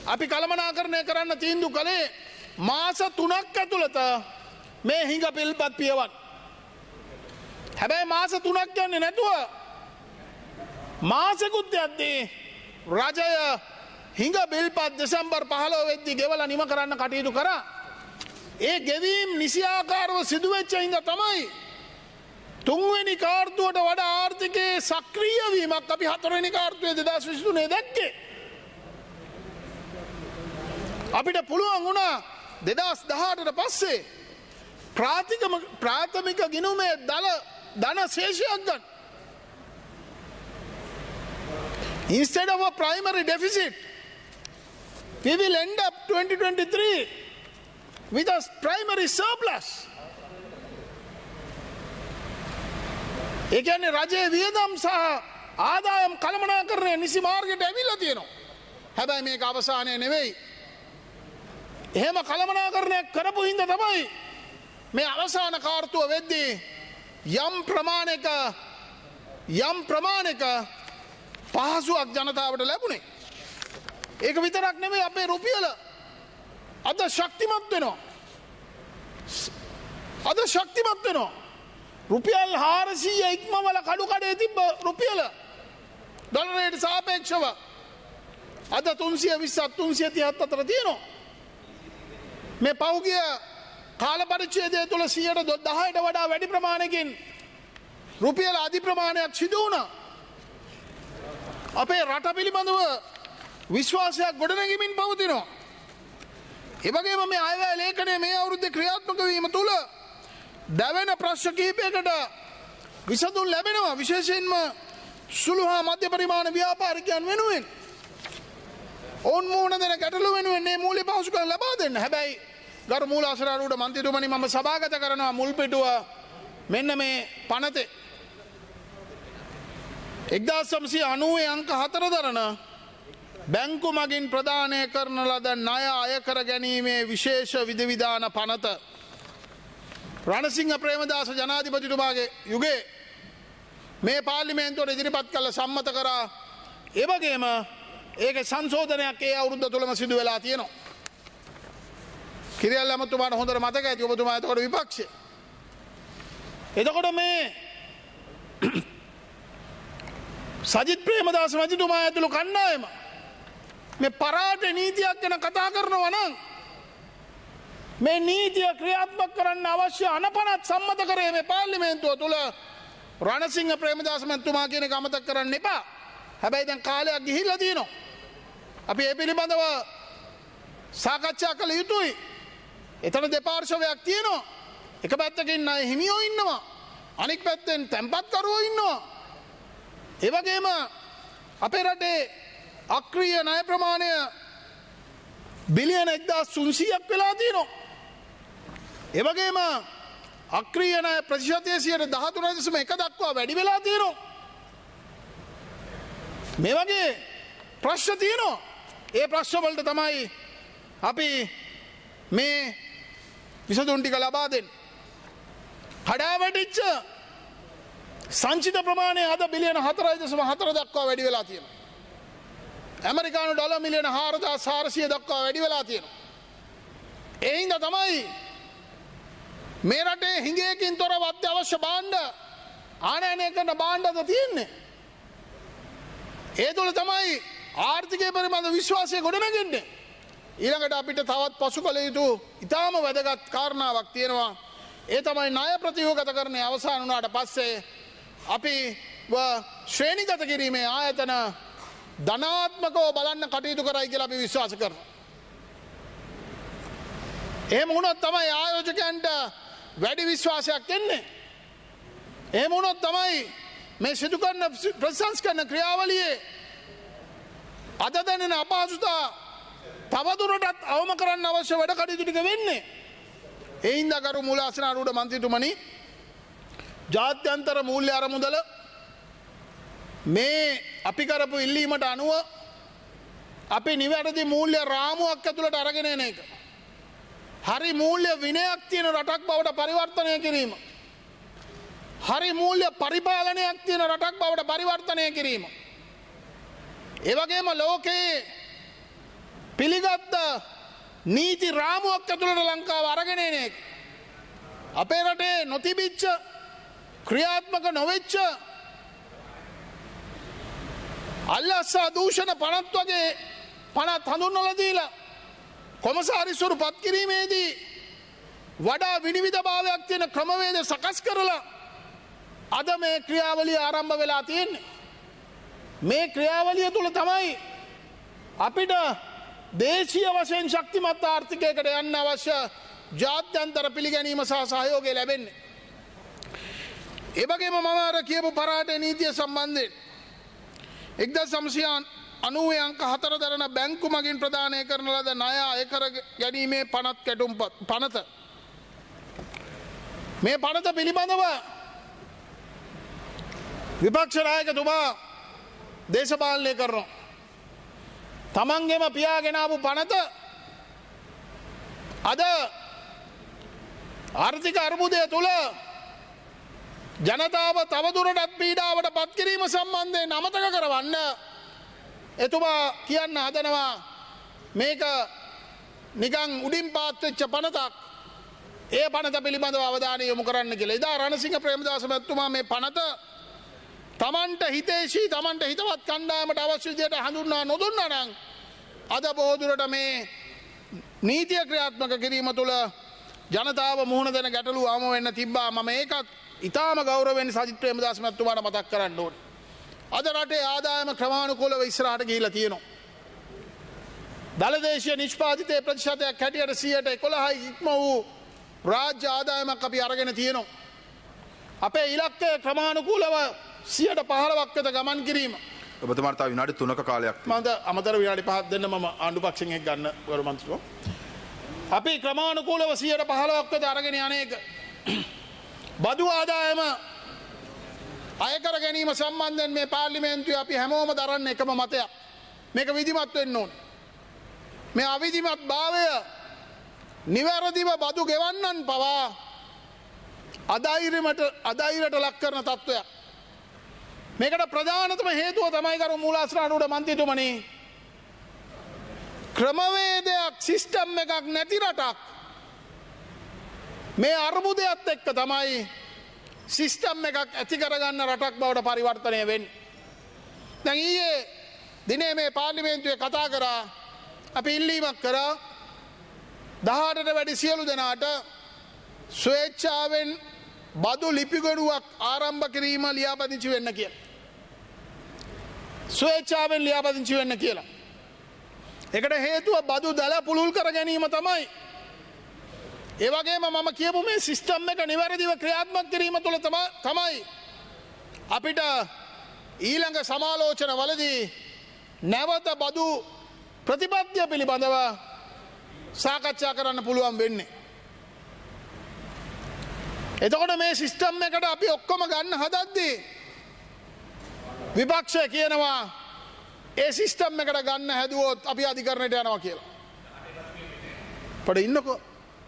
අපි කළමනාකරණය කරන්න තීන්දු කළේ මාස තුනක් ඇතුළත මේ හිඟ පිල්පත් පියවන්. හැබැයි මාස තුනක් යන්නේ නැතුව මාසකුත් යද්දී රජය හිඟ බිල්පත් දෙසම්බර් පහලෝ වෙද්දි ගෙවල නිම කරන්න කටයුතු කරා ඒ ගෙවීම් නිසියාකාරව සිදුවෙච්ච හිඳ තමයි තුන්වෙනි කාර්තුවට වඩා ආර්ථිකයේ සක්‍රිය වීමක් අපි හතරවෙනි කාර්තුවේ 2023 දැක්කේ. අපිට පුළුවන් වුණා 2018ට පස්සේ ප්‍රාථමික ප්‍රාථමික ගිණුමේ දල ධන ශේෂයක් ගන්න. Instead of a primary deficit, we will end up 2023 with our primary surplus. ඒ කියන්නේ රජයේ වියදම් සහ ආදායම් කළමනාකරණය නිසි මාර්ගයට ඇවිල්ලා තියෙනවා. හැබැයි මේක අවසානය නෙවෙයි. එහෙම කළමනාකරණයක් කරපු හින්දා තමයි මේ අවසාන කාර්තුව වෙද්දී යම් ප්‍රමාණයක යම් ප්‍රමාණයක පහසුවක් ජනතාවට ලැබුණේ. ඒක විතරක් නෙමෙයි අපේ රුපියල අද ශක්තිමත් වෙනවා. අද ශක්තිමත් වෙනවා. රුපියල් 400 ඉක්මවල කඩු කඩේ තිබ්බ රුපියල ඩොලරයට සාපේක්ෂව අද 320 337 අතර තියෙනවා. මේ පෞගිය කාල පරිච්ඡේදය තුල 10%ට වඩා වැඩි ප්‍රමාණයකින් රුපියල් අධි ප්‍රමාණයක් සිදු වුණා. අපේ රට පිළිබඳව විශ්වාසයක් ගොඩනැගෙමින් පවතිනවා. එවගේම මේ අයවැය ලේඛනය මේ අවුරුද්දේ ක්‍රියාත්මක වීම තුළ දැවෙන ප්‍රශ්න කිහිපයකට විසඳුම් ලැබෙනවා විශේෂයෙන්ම සුළු හා මධ්‍ය පරිමාණ ව්‍යාපාරිකයන් වෙනුවෙන් ඔවුන් මුහුණ දෙන ගැටලු වෙනුවෙන් මේ මූලික පහසුකම් ලබා දෙන්න. හැබැයි ගරු මූලාශ්‍රාරූඪ මන්ත්‍රීතුමනි මම සභාගත කරනවා මුල් පිටුව මෙන්න මේ පනතේ 1990 අංක 4 දරන බැංකු මගින් ප්‍රධානය කරන ලද ණය අයකර ගැනීමේ විශේෂ විධවිධාන පනත. රණසිංහ ප්‍රේමදාස ජනාධිපතිතුමාගේ යුගේ මේ පාර්ලිමේන්තුවට ඉදිරිපත් කළ සම්මත කරා එවගේම ඒක සංශෝධනයක් ඒ අවුරුද්ධ තුළම සිදු වෙලා තියෙනවා. කිරියල් ඇමතුමාට හොඳට මතක ඇති ඔබතුමා එතකොට විපක්ෂය. එතකොට මේ සජිත් ප්‍රේමදාස රජතුමා ඇතුළු කණ්ඩායම මේ පරාට නීතියක් ගැන කතා කරනවා නම් මේ නීතිය ක්‍රියාත්මක කරන්න අවශ්‍ය අනපනත් සම්මත කරේ මේ පාර්ලිමේන්තුව තුළ රණසිංහ ප්‍රේමදාස මැතිතුමා කියන එක අමතක කරන්න එපා. හැබැයි දැන් කාලයක් ගිහිල්ලා තියෙනවා. අපි ඒ පිළිබඳව සාකච්ඡා කළ යුතුයි. එතන දෙපාර්ශවයක් තියෙනවා. එක පැත්තකින් අය හිමියෝ ඉන්නවා. අනික් පැත්තෙන් තැන්පත්කරුවෝ ඉන්නවා. ඒ වගේම අපේ රටේ අක්‍රීය ණය ප්‍රමාණය බිලියන 1300ක් වෙලා තියෙනවා. ඒ වගේම අක්‍රීය ණය ප්‍රතිශතය 13.1 දක්වා වැඩි වෙලා තියෙනවා. මේ වගේ ප්‍රශ්න තියෙනවා. ඒ ප්‍රශ්න වලට තමයි අපි මේ විසඳුම් ටික ලබා දෙන්නේ. කඩාවැටිච්ච සංචිත ප්‍රමාණය අද බිලියන 4.4 දක්වා වැඩි වෙලා තියෙනවා. ඇමරිකානු ඩොල මිලියන හාරදා සාරසිය දක්වා වැඩි වෙලා තියෙන. එහින්ද තමයි මේ රටේ හිඟයකින් තොර වද්‍ය අවශ්‍ය බාණ්ඩ ආනයනය කරන බාණ්ඩද තියෙන්නේ. ඒ තුළ තමයි ආර්ථිකය පරිබඳ විශ්වාසය ගොඩනගෙන්නේ. ඊළඟට අපිට තවත් පසු කළ යුතු ඉතාම වැදගත් කාරණාවක් තියෙනවා. ඒ තමයි ණය ප්‍රතිවගත කරණය අවසාන වුණාට පස්සේ අපි ශ්‍රේණිගත කිරීමේ ආයතන ධනාත්මකෝ බලන්න කටයුතු කරයි කියලා අපි විශ්වාස කර. එහෙම වුණොත් තමයි ආයෝජකයන්ට වැඩි විශ්වාසයක් එන්නේ. එහෙම වුණොත් තමයි මේ සිදු කරන ප්‍රසංස් කරන ක්‍රියාවලියේ අද දැනෙන අපහසුතා තවදුරටත් අවම කරන්න අවශ්‍ය වැඩ කටයුතු ටික වෙන්නේ. ඒ හින්දා කරු මූලාසන අරුඩ මන්ත්‍රීතුමනි ජාත්‍යන්තර මූල්‍ය අරමුදල මේ අපි කරපු ඉල්ලීමට අනුව අපි නිවැරදි මූල්‍ය රාමුවක් ඇතුළට අරගෙන එන එක. හරි මූල්‍ය විනයක් තියෙන රටක් බවට පරිවර්තනය කිරීම. හරි මූල්‍ය පරිපාලනයක් තියෙන රටක් බවට පරිවර්තනය කිරීම. එවගේම ලෝකයේ පිළිගත්ත නීති රාමුවක් ඇතුළට ලංකාව අරගෙන එන එක. අපේ රටේ නොතිබිච්ච ක්‍රියාත්මක නොවෙච්ච අල්ලස්සා දූෂණ පනත් වගේ පනත් හඳුන්වල දීලා කොමසාරිස්වරු පත් කිරීමේදී වඩා විනිවිධ භාවයක් තියෙන ක්‍රමවේද සකස් කරලා අද මේ ක්‍රියාවලිය ආරම්භ වෙලා තියෙන්නේ. මේ ක්‍රියාවලිය තුළ තමයි අපිට දේශීය වශයෙන් ශක්තිමත් ආර්ථිකයකට යන්න අවශ්‍ය ජාත්‍යන්තර පිළිගැනීම සහ සහයෝගය ලැබෙන්නේ. ඒ වගේම මම අර කියපු පරාට නීතිය සම්බන්ධයෙන් එක්දා සමසියාන් අනුවේ අංක හතර දරන බැංකු මගින් ප්‍රදානය කරන ලද ණය අයකර ගැනීමේ පනත් කැටුම් පනත මේ පනත පිළිබඳව විපක්ෂ නායකතුමා දේශපාලනය කරනවා තමන්ගේම පියාගෙන ආපු පනත අද ආර්ථික අර්බුදය තුල ජනතාව තවදුරටත් පීඩාවට පත්කිරීම සම්බන්ධය නමතක කරවන්න එතුමා කියන්න හදනවා මේක නිකං උඩින් පාත්වෙච්ච පනතක් ඒ පනත පිළිබඳ අවධානය යොමු කරන්න කියලා එදා රණසිංහ ප්‍රේමදාස මැතිතුමා මේ පනත තමන්ට හිතේශී තමන්ට හිතවත් කණ්ඩායමට අවශ්‍ය විදියට හඳුන්වා නොදුන්නා නම් අද බොහෝ දුරට මේ නීතිය ක්‍රියාත්මක කිරීම තුළ ජනතාව මුහුණ දෙන ගැටලු ආම වෙන්න තිබ්බා මම ඒකත් ඉතාම ගෞරවෙන් සජිත් ප්‍රේමදාස මැතිතුමාට මතක් කරන්න ඕනේ. අද රටේ ආදායම ක්‍රමානුකූලව ඉස්සරහට ගිහිලා තියෙනවා. දලදේශීය නිෂ්පාදිතයේ ප්‍රතිශතයක් හැටියට 111යි ඉක්ම වූ රාජ්‍ය ආදායමක් අපි අරගෙන තියෙනවා. අපේ ඉලක්කය ක්‍රමානුකූලව 115ක් වෙත ගමන් කිරීම. ඔබතුමාට තව විනාඩි 3ක කාලයක් තියෙනවා. මම අමතර විනාඩි 5ක් දෙන්න මම ආණ්ඩු පක්ෂයෙන් එක් ගන්න ගරු මන්ත්‍රීතුමෝ. අපි ක්‍රමාණුකූලව සියයට පහළොක්ක දරගෙන යනක. බදු ආදායම අයකර ගැනීම සම්බන්ධයෙන් මේ පාර්ලිමේන්තුව අපි හැමෝම දරන්න එකම මතයක් මේක විදිමත් වෙන්න ඕන. මේ අවිධිමත් භාවය නිවැරදිව බදු ගෙවන්නන් පවා අදෛරමට අදෛරට ලක් කරන තත්ත්වයක්. මේකට ප්‍රධානතම හේතුව තමයිකරු මූලාශ්‍රාණුවට මන්තිතුමනේ ක්‍රමවේදයක් සිිස්ටම් එකක් නැති රටක් මේ අර්බුදයක්ත් එක්ක තමයි සිිස්ටම් එකක් ඇති කරගන්න රටක් බවට පරිවර්තනය වෙන්. දැන් ඊයේ දිනේ මේ පාර්ලිමේන්තුවේ කතා කරා අපි ඉල්ලීමක් කරා දහටට වැඩි සියලු දෙනාට ස්වේච්ඡාවෙන් බදු ලිපිගොඩුවක් ආරම්භ කිරීම ලියාපදිංචි වෙන්න කිය. ස්වේච්ඡාවෙන් ලියාපදිංචි වෙන්න කියලා. එකට හේතුව බදු දැල පුළුල් කර ගැනීම තමයි. ඒවගේම මම කියපු මේ සිිස්ටම් එක නිවැරදිව ක්‍රියාත්මක් කිරීම තුළ තමයි. අපිට ඊළඟ සමාලෝචන වලදී නැවත බදු ප්‍රතිපත්තිය පිළිබඳව සාකච්ඡා කරන්න පුළුවන් වෙන්නේ. එතකොට මේ සිිස්ටම් එකට අපි ඔක්කොම ගන්න හදද්දී විපක්ෂය කියනවා ඒ සිිස්ටම් එකට ගන්න හැදුවෝත් අපි අධිකරණයට යනවා කියලා. පට ඉන්නකො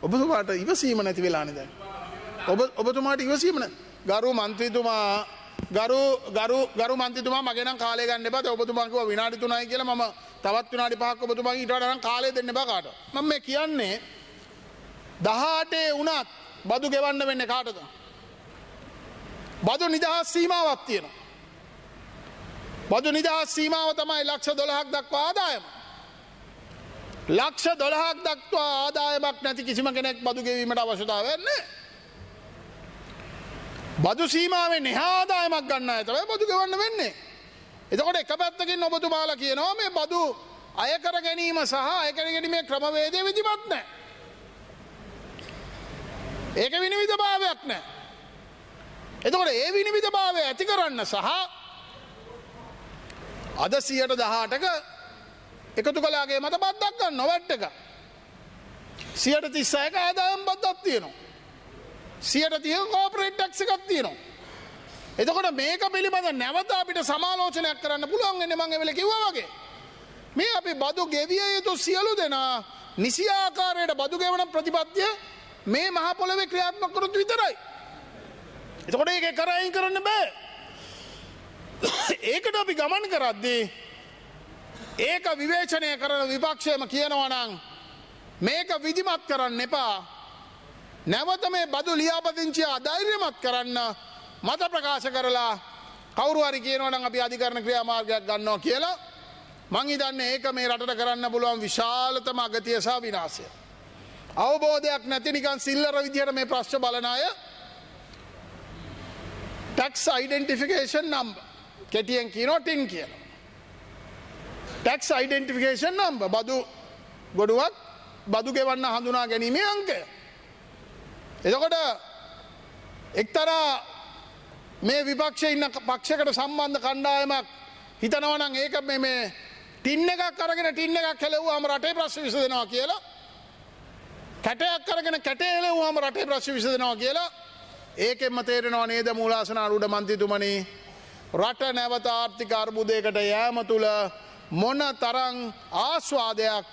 ඔබතුමාට ඉවසීම නැති වෙලානිද. ඔබ ඔබතුමාට ඉවසීමන ගරු මන්ත්‍රීතුමා ගරු ගරු ගරු මන්තිතුමා මගෙන කාලය ගන්න බත ඔබතුමාකව විනාඩි තුනයි කියලා ම තවත් වනාඩි පහක් ඔබතුමා ඉටන කාලය දෙන්න බකාට මම කියන්නේ දහටේ වනත් බදු ගෙවන්න වෙන්න කාටද. බදු නිදහස් සීමාවත් තියෙනවා. බොදු නිදහස් සීමාව තමයි ලක්ෂ දොළහක් දක්වා ආදායම. ලක්ෂ දොළහක් දක්වා ආදායමක් නැති කිසිම කෙනෙක් බදු ගෙවීමට අවශ්‍යතාවන්නේ. බදු සීමාවේ නිහාදායමක් ගන්න ඇතලයි බදු ගෙවන්න වෙන්නේ. එතකොට එක පැත්තකින් ඔබතුමාලා කියනවා මේ බදු අයකර ගැනීම සහ අයකර ගැනීමේ ක්‍රමවේදය විදිමත් නෑ. ඒක විනිවිධ භාවයක් නෑ. එතකොට ඒ විනිවිධ භාවය ඇති කරන්න සහ අද සියට දහටක එකතු කලාගේ මත බද්දක්ක නොවැට්ට එක. සියට තිස්සයක ආදායම් බද්දත් තියනවා. සියට තිය කෝපරේට් ටක්සිකත් තියනවා. එතකොට මේක පිළිබඳ නැවත අපිට සමාලෝචනයක් කරන්න පුළුවන් එන්න මං වෙල කිව්වාගේ. මේ අපි බදු ගෙවිය යුතු සියලු දෙනා නිසි ආකාරයට බදු ගෙවන ප්‍රතිපත්තිය මේ මහ පොළොවේ ක්‍රියාත්මක කරොත් විතරයි. එතකොට ඒක කරයින් කරන්න බෑ. ඒකට අපි ගමන් කරද්දී ඒක විවේචනය කරන විපක්ෂයම කියනවනං මේක විදිමත් කරන්න එපා නැවත මේ බදු ලියාපදිංචිය අධෛර්යමත් කරන්න මත ප්‍රකාශ කරලා කවරුහරි කියනවනම් අපි අධිකරණ ක්‍රියාමාර්ගයක් ගන්නවා කියලා මං හිතන්න ඒක මේ රටට කරන්න පුළුවන් විශාලතම අගතිය සහ විනාශය. අවබෝධයක් නැති නිකන් සිල්ලර විදිහට මේ ප්‍රශ්න බලන අය ටැක්ස් අයිඩෙන්ටිෆිකේෂන් නම්බර් කෙටියෙන් කියනෝ ටින් කියන. ටැක්ස් අයිඩෙන්ටිෆිකේෂන් නම්බ බදු ගොඩුවත් බදු ගෙවන්න හඳුනා ගැනීමේ අංකය. එතකොට එක්තරා මේ විපක්ෂ ඉන්න පක්ෂකට සම්බන්ධ කණ්ඩායමක් හිතනවනම් ඒක මේ ටින්න එකක් අරගෙන ටින්න එකක් හෙලව්වාම රටේ ප්‍රශ්න විසඳනවා කියලා කැටයක් අරගෙන කැටේ හෙලව්වාම රටේ ප්‍රශ්න විසඳනවා කියලා ඒකෙන්ම තේරෙනවා නේද මූලාසන අරුඩ මන්තිතුමනි රට නැවත ආර්ථික අර්බුදයකට යෑම තුළ මොන තරං ආස්වාදයක්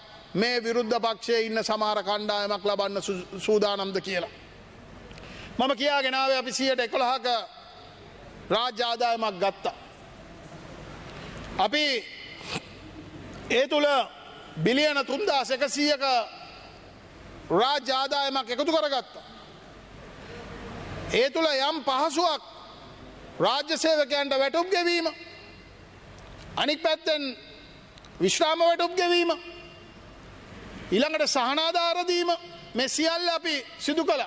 මේ විරුද්ධ පක්ෂය ඉන්න සමහර කණ්ඩායමක් ලබන්න සූදානම්ද කියලා. මම කියා ගෙනාව අපි සියට එකොළහක රාජ්‍යාදායමක් ගත්තා. අපි ඒ තුළ බිලියන තුන්දා සැකසීයක රාජ්‍යාදායමක් එකතු කරගත්තා. ඒ තුළ යම් පහසුවක් රාජ්‍ය සේවකයන්ට වැටුප් ගෙවීම අනික් පැත්තෙන් විශ්‍රාම වැටුප් ගෙවීම ඊළඟට සහනාධාරදීම මේ සියල්ල අපි සිදු කළ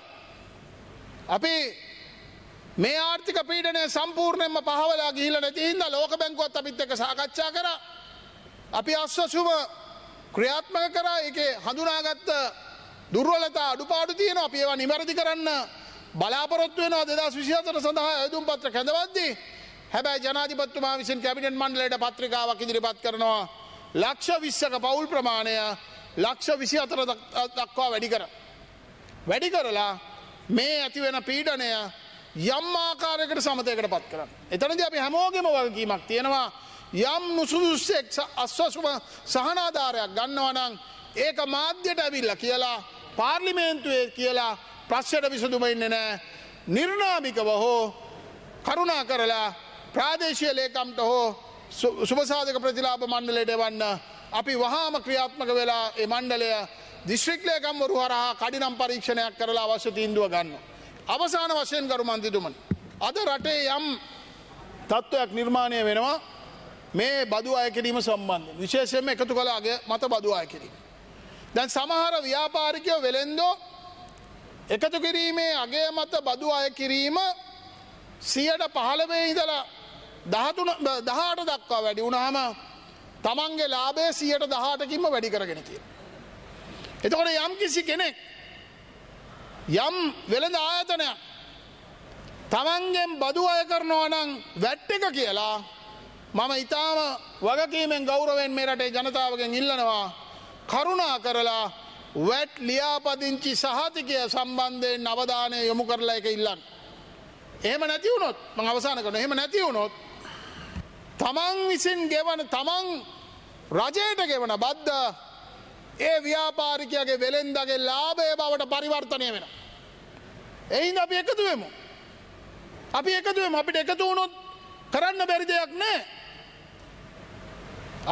අපි මේ ආර්ථික පීඩනය සම්පූර්ණයෙන්ම පහවලා ගිහිල්ලා නැති හින්දා ලෝක බැංකුවත් අපිත් එක්ක සාකච්ඡා කරා අපි අස්වසුම ක්‍රියාත්මක කරා ඒකේ හඳුනාගත්ත දුර්වලතා අඩුපාඩු තියෙනවා අපි ඒවා නිවැරදි කරන්න බලාපොරොත්තු වෙනවා 2024 සඳහා ඇඳුම් පත්‍ර කැඳවද්දී හැබැයි ජනාධිපතිතුමා විසින් කැබිනට් මණ්ඩලයට පත්‍රිකාවක් ඉදිරිපත් කරනවා ලක්ෂ 20ක පවුල් ප්‍රමාණය ලක්ෂ 24 දක්වා වැඩි කර වැඩි කරලා මේ ඇති වෙන පීඩනය යම් ආකාරයකට සමතයකට පත් කරන්න. එතනදී අපි හැමෝගෙම වගකීමක් තියෙනවා යම් නුසුදුස්සෙක් අස්වසුම සහනාධාරයක් ගන්නවනං ඒක මාධ්‍යයට ඇවිල්ල කියලා පාර්ලිමේන්තුවේ කියලා ප්‍රශ්යට විසඳුම ඉන්නේ නෑ නිර්නාමිකව හෝ කරුණා කරලා ප්‍රාදේශය ලේකම්ට හෝ සුභසාධක ප්‍රතිලාබ මණ්ඩලයට එවන්න අපි වහාම ක්‍රියාත්මක වෙලා ඒ මණ්ඩලය දිශ්‍රික්ලයකම්වරු හරහා කඩිනම් පරීක්ෂණයක් කරලා අවශ්‍ය තීන්දුව ගන්න. අවසාන වශයෙන් කරු මන්තිතුමන්. අද රටේ යම් තත්ත්වයක් නිර්මාණය වෙනවා මේ බදු අය කිරීම සම්බන්ධ විශේෂයෙන්ම එකතු කලාගේ මත බදු අය කිරීම. දැන් සමහර ව්‍යාපාරිකයෝ වෙළෙන්දෝ එකතු කිරීමේ අගේ මත බදු අය කිරීම සියට පහළවේ ඉඳලා දහතුන දහට දක්වා වැඩි වුණහම තමන්ගේ ලාබේ සියට දහටකින්ම වැඩි කරගෙන කිය. එතකොට යම් කිසි කෙනෙක් යම් වෙළඳ ආයතනයක් තමන්ගෙන් බදු අය කරනවා නම් වැට් එක කියලා මම ඉතාම වගකීමෙන් ගෞරවෙන් මේ රටේ ජනතාවගෙන් ඉල්ලනවා කරුණා කරලා වැට් ලියාපදිංචි සහතිකය සම්බන්ධයෙන් අවධානය යොමු කරලා එක ඉල්ලන්න. එහෙම නැති වුණොත් මං අවසාන කරනවා. එහෙම නැති වුණොත් තමන් විසින් ගෙවන තමන් රජයට ගෙවන බද්දා ඒ ව්‍යාපාරිකයාගේ වෙළෙන්දගේ ලාභය බවට පරිවර්තනය වෙන. එයින් අපි එකතු වෙමු. අපි එකතුවම අපිට එකතු වුණොත් කරන්න බැරි දෙයක් නෑ.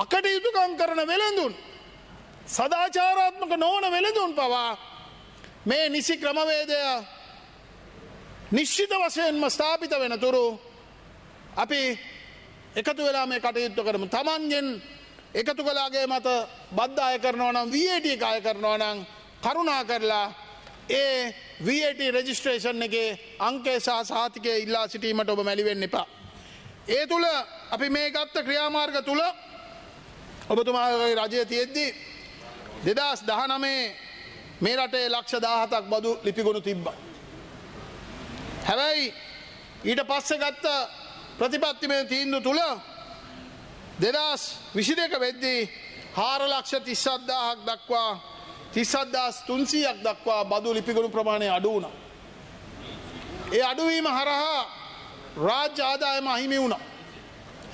අකට යුතුකම් කරන වෙළඳුන් සදාචාරාත්මක නොවන වෙළඳුන් පවා මේ නිසි ක්‍රමවේදය නිශ්චිත වශයෙන්ම ස්ථාපිත වෙනතුරු අපි එකතු වෙලා මේ කටයුත්තු කරමු තමන්ගෙන් එකතු කලාගේ මත බද්ධාය කරනවා නම් වටි අය කරනවා නම් කරුණා කරලා ඒ වටි රෙජිස්ට්‍රේෂන් එකේ අංකේ සහ සාතිකය ඉල්ලා සිටීමට ඔබ මැලිවෙන්න එපා. ඒ තුළ අපි මේ ගත්ත ක්‍රියාමාර්ග තුළ ඔබතුමාගේ රජය තියෙද්දී දෙදස් දහනමේ මේ රටේ ලක්ෂ දාහතක් බදු ලිපිගුණු තිබ්බ. හැබැයි ඊට පස්ස ගත්ත ප්‍රතිපත්තිමය තීන්දු තුළ දෙදස් විසි දෙක වෙද්දී හාර ලක්ෂ තිස්සද්දාහක් දක්වා තිස්සද්දාස් තුන්සීයක් දක්වා බදු ලිපිගුණු ප්‍රමාණය අඩුවුණ. ඒ අඩුවීම හරහා රාජ්‍ය ආදායම අහිමි වුණ.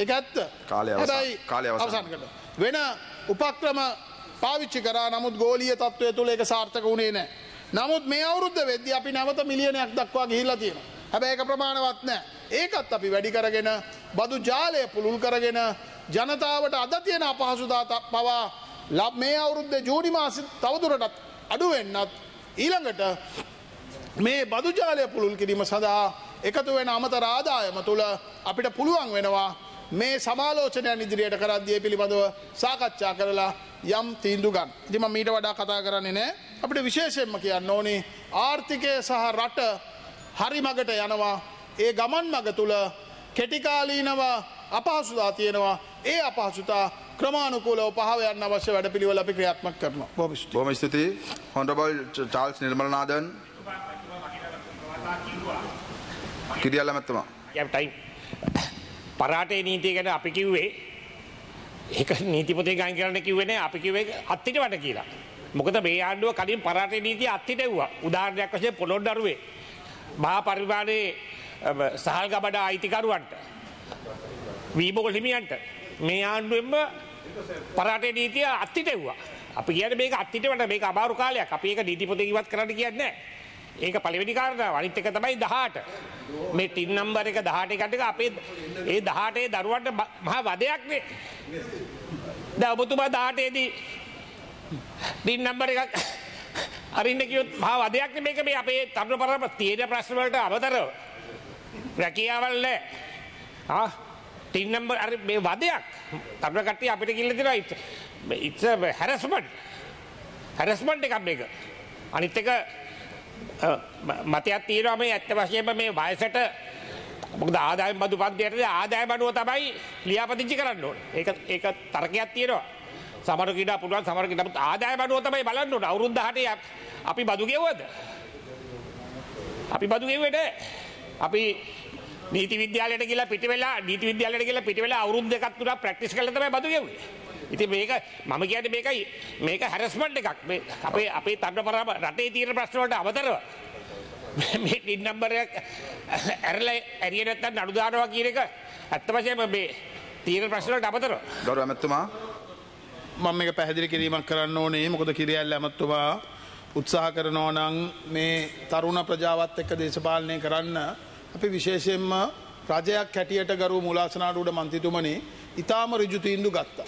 එක ඇත්ත කාලය අවසාන් කට වෙන උපක්‍රම පාවිච්චි කරා නමුත් ගෝලීය තත්ත්වය තුළ ඒක සාර්ථක වුණේ නැහැ. නමුත් මේ අවුරුද්ද වෙද්දී අපි නැවත මිලියනයක් දක්වා ගිහිල්ලා තියෙනවා. හැබැයි ඒක ප්‍රමාණවත් නැහැ. ඒකත් අපි වැඩි කරගෙන බදු ජාලය පුළුල් කරගෙන ජනතාවට අද තියෙන අපහසුතා පවා මේ අවුරුද්දේ ජූනි මාසෙ තවදුරටත් අඩු වෙන්නත් ඊළඟට මේ බදු ජාලය පුළුල් කිරීම සඳහා එකතු වෙන අමතර ආදායම තුළ අපිට පුළුවන් වෙනවා මේ සමාලෝචනයන් ඉදිරියට කරද්දී පිළිබඳව සාකච්ඡා කරලා යම් තීන්දු ගන්න. ඉතින් මම ඊට වඩා කතා කරන්නේ නැහැ. අපිට විශේෂයෙන්ම කියන්න ඕනේ ආර්ථිකය සහ රට හරි මගට යනවා. ඒ ගමන් මග තුල කෙටි කාලීනව අපහසුතා තියෙනවා. ඒ අපහසුතා ක්‍රමානුකූලව පහව යන්න අවශ්‍ය වැඩපිළිවෙල අපි ක්‍රියාත්මක කරනවා. බොහොම ස්තුතියි. බොහොම ස්තුතියි. හොනරබල් චාල්ස් නිර්මලනාදන්. කිරියල්ලා මැතිතුමා. You have time. පරාටේ නීතිය ගැන අපි කිව්වේ ඒක නීතිපතේ ගන් කරන්න කිව්වේ නෑ අපි කිව්වේ අත්තිට වට කියලා. මොකද මේ ආණ්ඩුව කලින් පරාටේ නීතිය අත්තිට එව්වා. උදාහරණයක් වශයෙන් පොළොන්නරුවේ මහා පරිමාණයේ සහල්ගබඩ අයිතිකරුවන්ට වීමකොල් හිමියන්ට මේ ආණ්ඩුවෙන්ම පරාටේ නීතිය අත්තිට එව්වා. අපි කියන්නේ මේක අත්තිට වට මේක අමාරු කාලයක්. අපි ඒක නීතිපතේ ඉවත් කරන්න කියන්නේ නෑ. ඒක පළවෙනි කාරණාව. අනිත් එක තමයි 18. මේ ටින් නම්බර් එක 18 එකට අපේ ඒ 18 දරුවන්ට මහා වදයක් නේ. දැන් ඔබතුමා 18 දී ටින් නම්බර් එකක් අරින්න කියොත් මහා වදයක් නේ මේක මේ අපේ තරුණ පරප තියෙන ප්‍රශ්න වලට අවතරව. රැකියාවල් නැහැ. ආ ටින් නම්බර් අර මේ වදයක් තරුණ කට්ටිය අපිට කිල්ල දෙනවා. It's harassment. හැරස්මන්ට් එකක් මේක. අනිත් එක මතයක් තියෙනවා මේ ඇත්ත වශයෙන්ම මේ වයසට මොකද ආදායම් බදු පන්තියට ආදායම් අනුව තමයි ලියාපදිංචි කරන්න ඕනේ. ඒක ඒක තර්කයක් තියෙනවා. සමහර කීඩා පුළුවන් සමහර කීඩා නමුත් ආදායම් අනුව තමයි බලන්න ඕනේ. අවුරුදු 18ක් අපි බදු ගෙවුවද? අපි බදු ගෙව්වේ නැහැ. අපි නීති විද්‍යාලයට කියලා පිට වෙලා නීති විද්‍යාලයට කියලා පිට වෙලා අවුරුදු දෙකක් තුනක් ප්‍රැක්ටිස් කළා තමයි බදු ගෙවුවේ. ඉතින් මේක මම කියන්නේ මේකයි මේක හැරස්මන්ට් එකක්. මේ අපේ අපේ තරුණ රටේ තියෙන ප්‍රශ්න වලට අවතරව. මේ ඩින් නම්බර් එක ඇරලා ඇරිය නැත්නම් නඩු දානවා කියන එක ඇත්ත වශයෙන්ම මේ තියෙන ප්‍රශ්න වලට අවතරව. ගෞරව ඇමතුමා මම මේක පැහැදිලි කිරීමක් කරන්න ඕනේ. මොකද කිරියල් ඇමතුමා උත්සාහ කරනවා නම් මේ තරුණ ප්‍රජාවත් එක්ක දේශපාලනය කරන්න අපි විශේෂයෙන්ම රජයක් හැටියට ගරු මුලාසනාඩුවට මන්තිතුමනේ ඉතාම ඍජු තීන්දුව ගත්තා.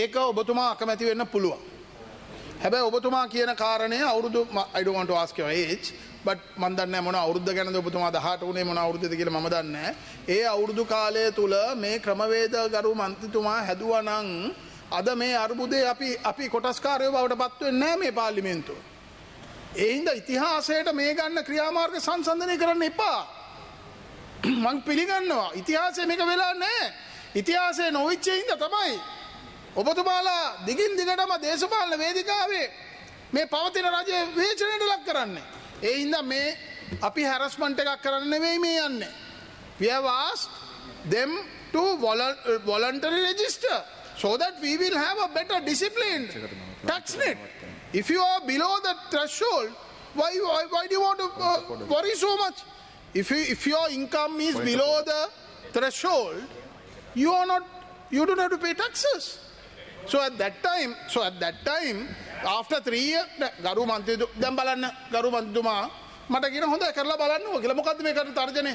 ඒක ඔබතුමා අකමැති වෙන්න පුළුවන්. හැබැයි ඔබතුමා කියන කාරණය අවුරුදු I don't want to ask your age but මම දන්නේ මොන අවුරුද්ද ගැනද ඔබතුමා 18 උනේ මොන අවුරුද්දද කියලා මම දන්නේ ඒ අවුරුදු කාලය තුල මේ ක්‍රමවේද ගරු මන්ත්‍රීතුමා හැදුවා නම් අද මේ අර්බුදේ අපි අපි කොටස්කාරයෝ බවට පත් වෙන්නේ නැහැ මේ පාර්ලිමේන්තුවේ. එහින්ද ඉතිහාසයට මේ ගන්න ක්‍රියාමාර්ග සංසන්ධනය කරන්න එපා. මං පිළිගන්නවා ඉතිහාසය මේක වෙලා නෑ ඉතිහාසය නොවිච්චයින්ද තමයි. ඔබතුමාලා දිගින් දිගටම දේශපාලන වේදිකාවේ මේ පවතින රජය වේචනයට ලක් කරන්නේ. ඒ හින්දා මේ අපි හැරස්මන්ට් එකක් කරන්න නෙවෙයි මේ යන්නේ. We have asked them to voluntary register so that we will have a better disciplined tax net. If you are below that threshold, why, why, why do you want to uh, worry so much? If, you, if your income is below the threshold, you are not, you don't have to pay taxes. So at that time, so at that time, after three year, ගරු මන්ත්‍රී දැන් බලන්න ගරු මන්ත්‍රීතුමා මට කියන හොඳයි කරලා බලන්න ඕක කියලා මොකද්ද මේ කරන තර්ජනේ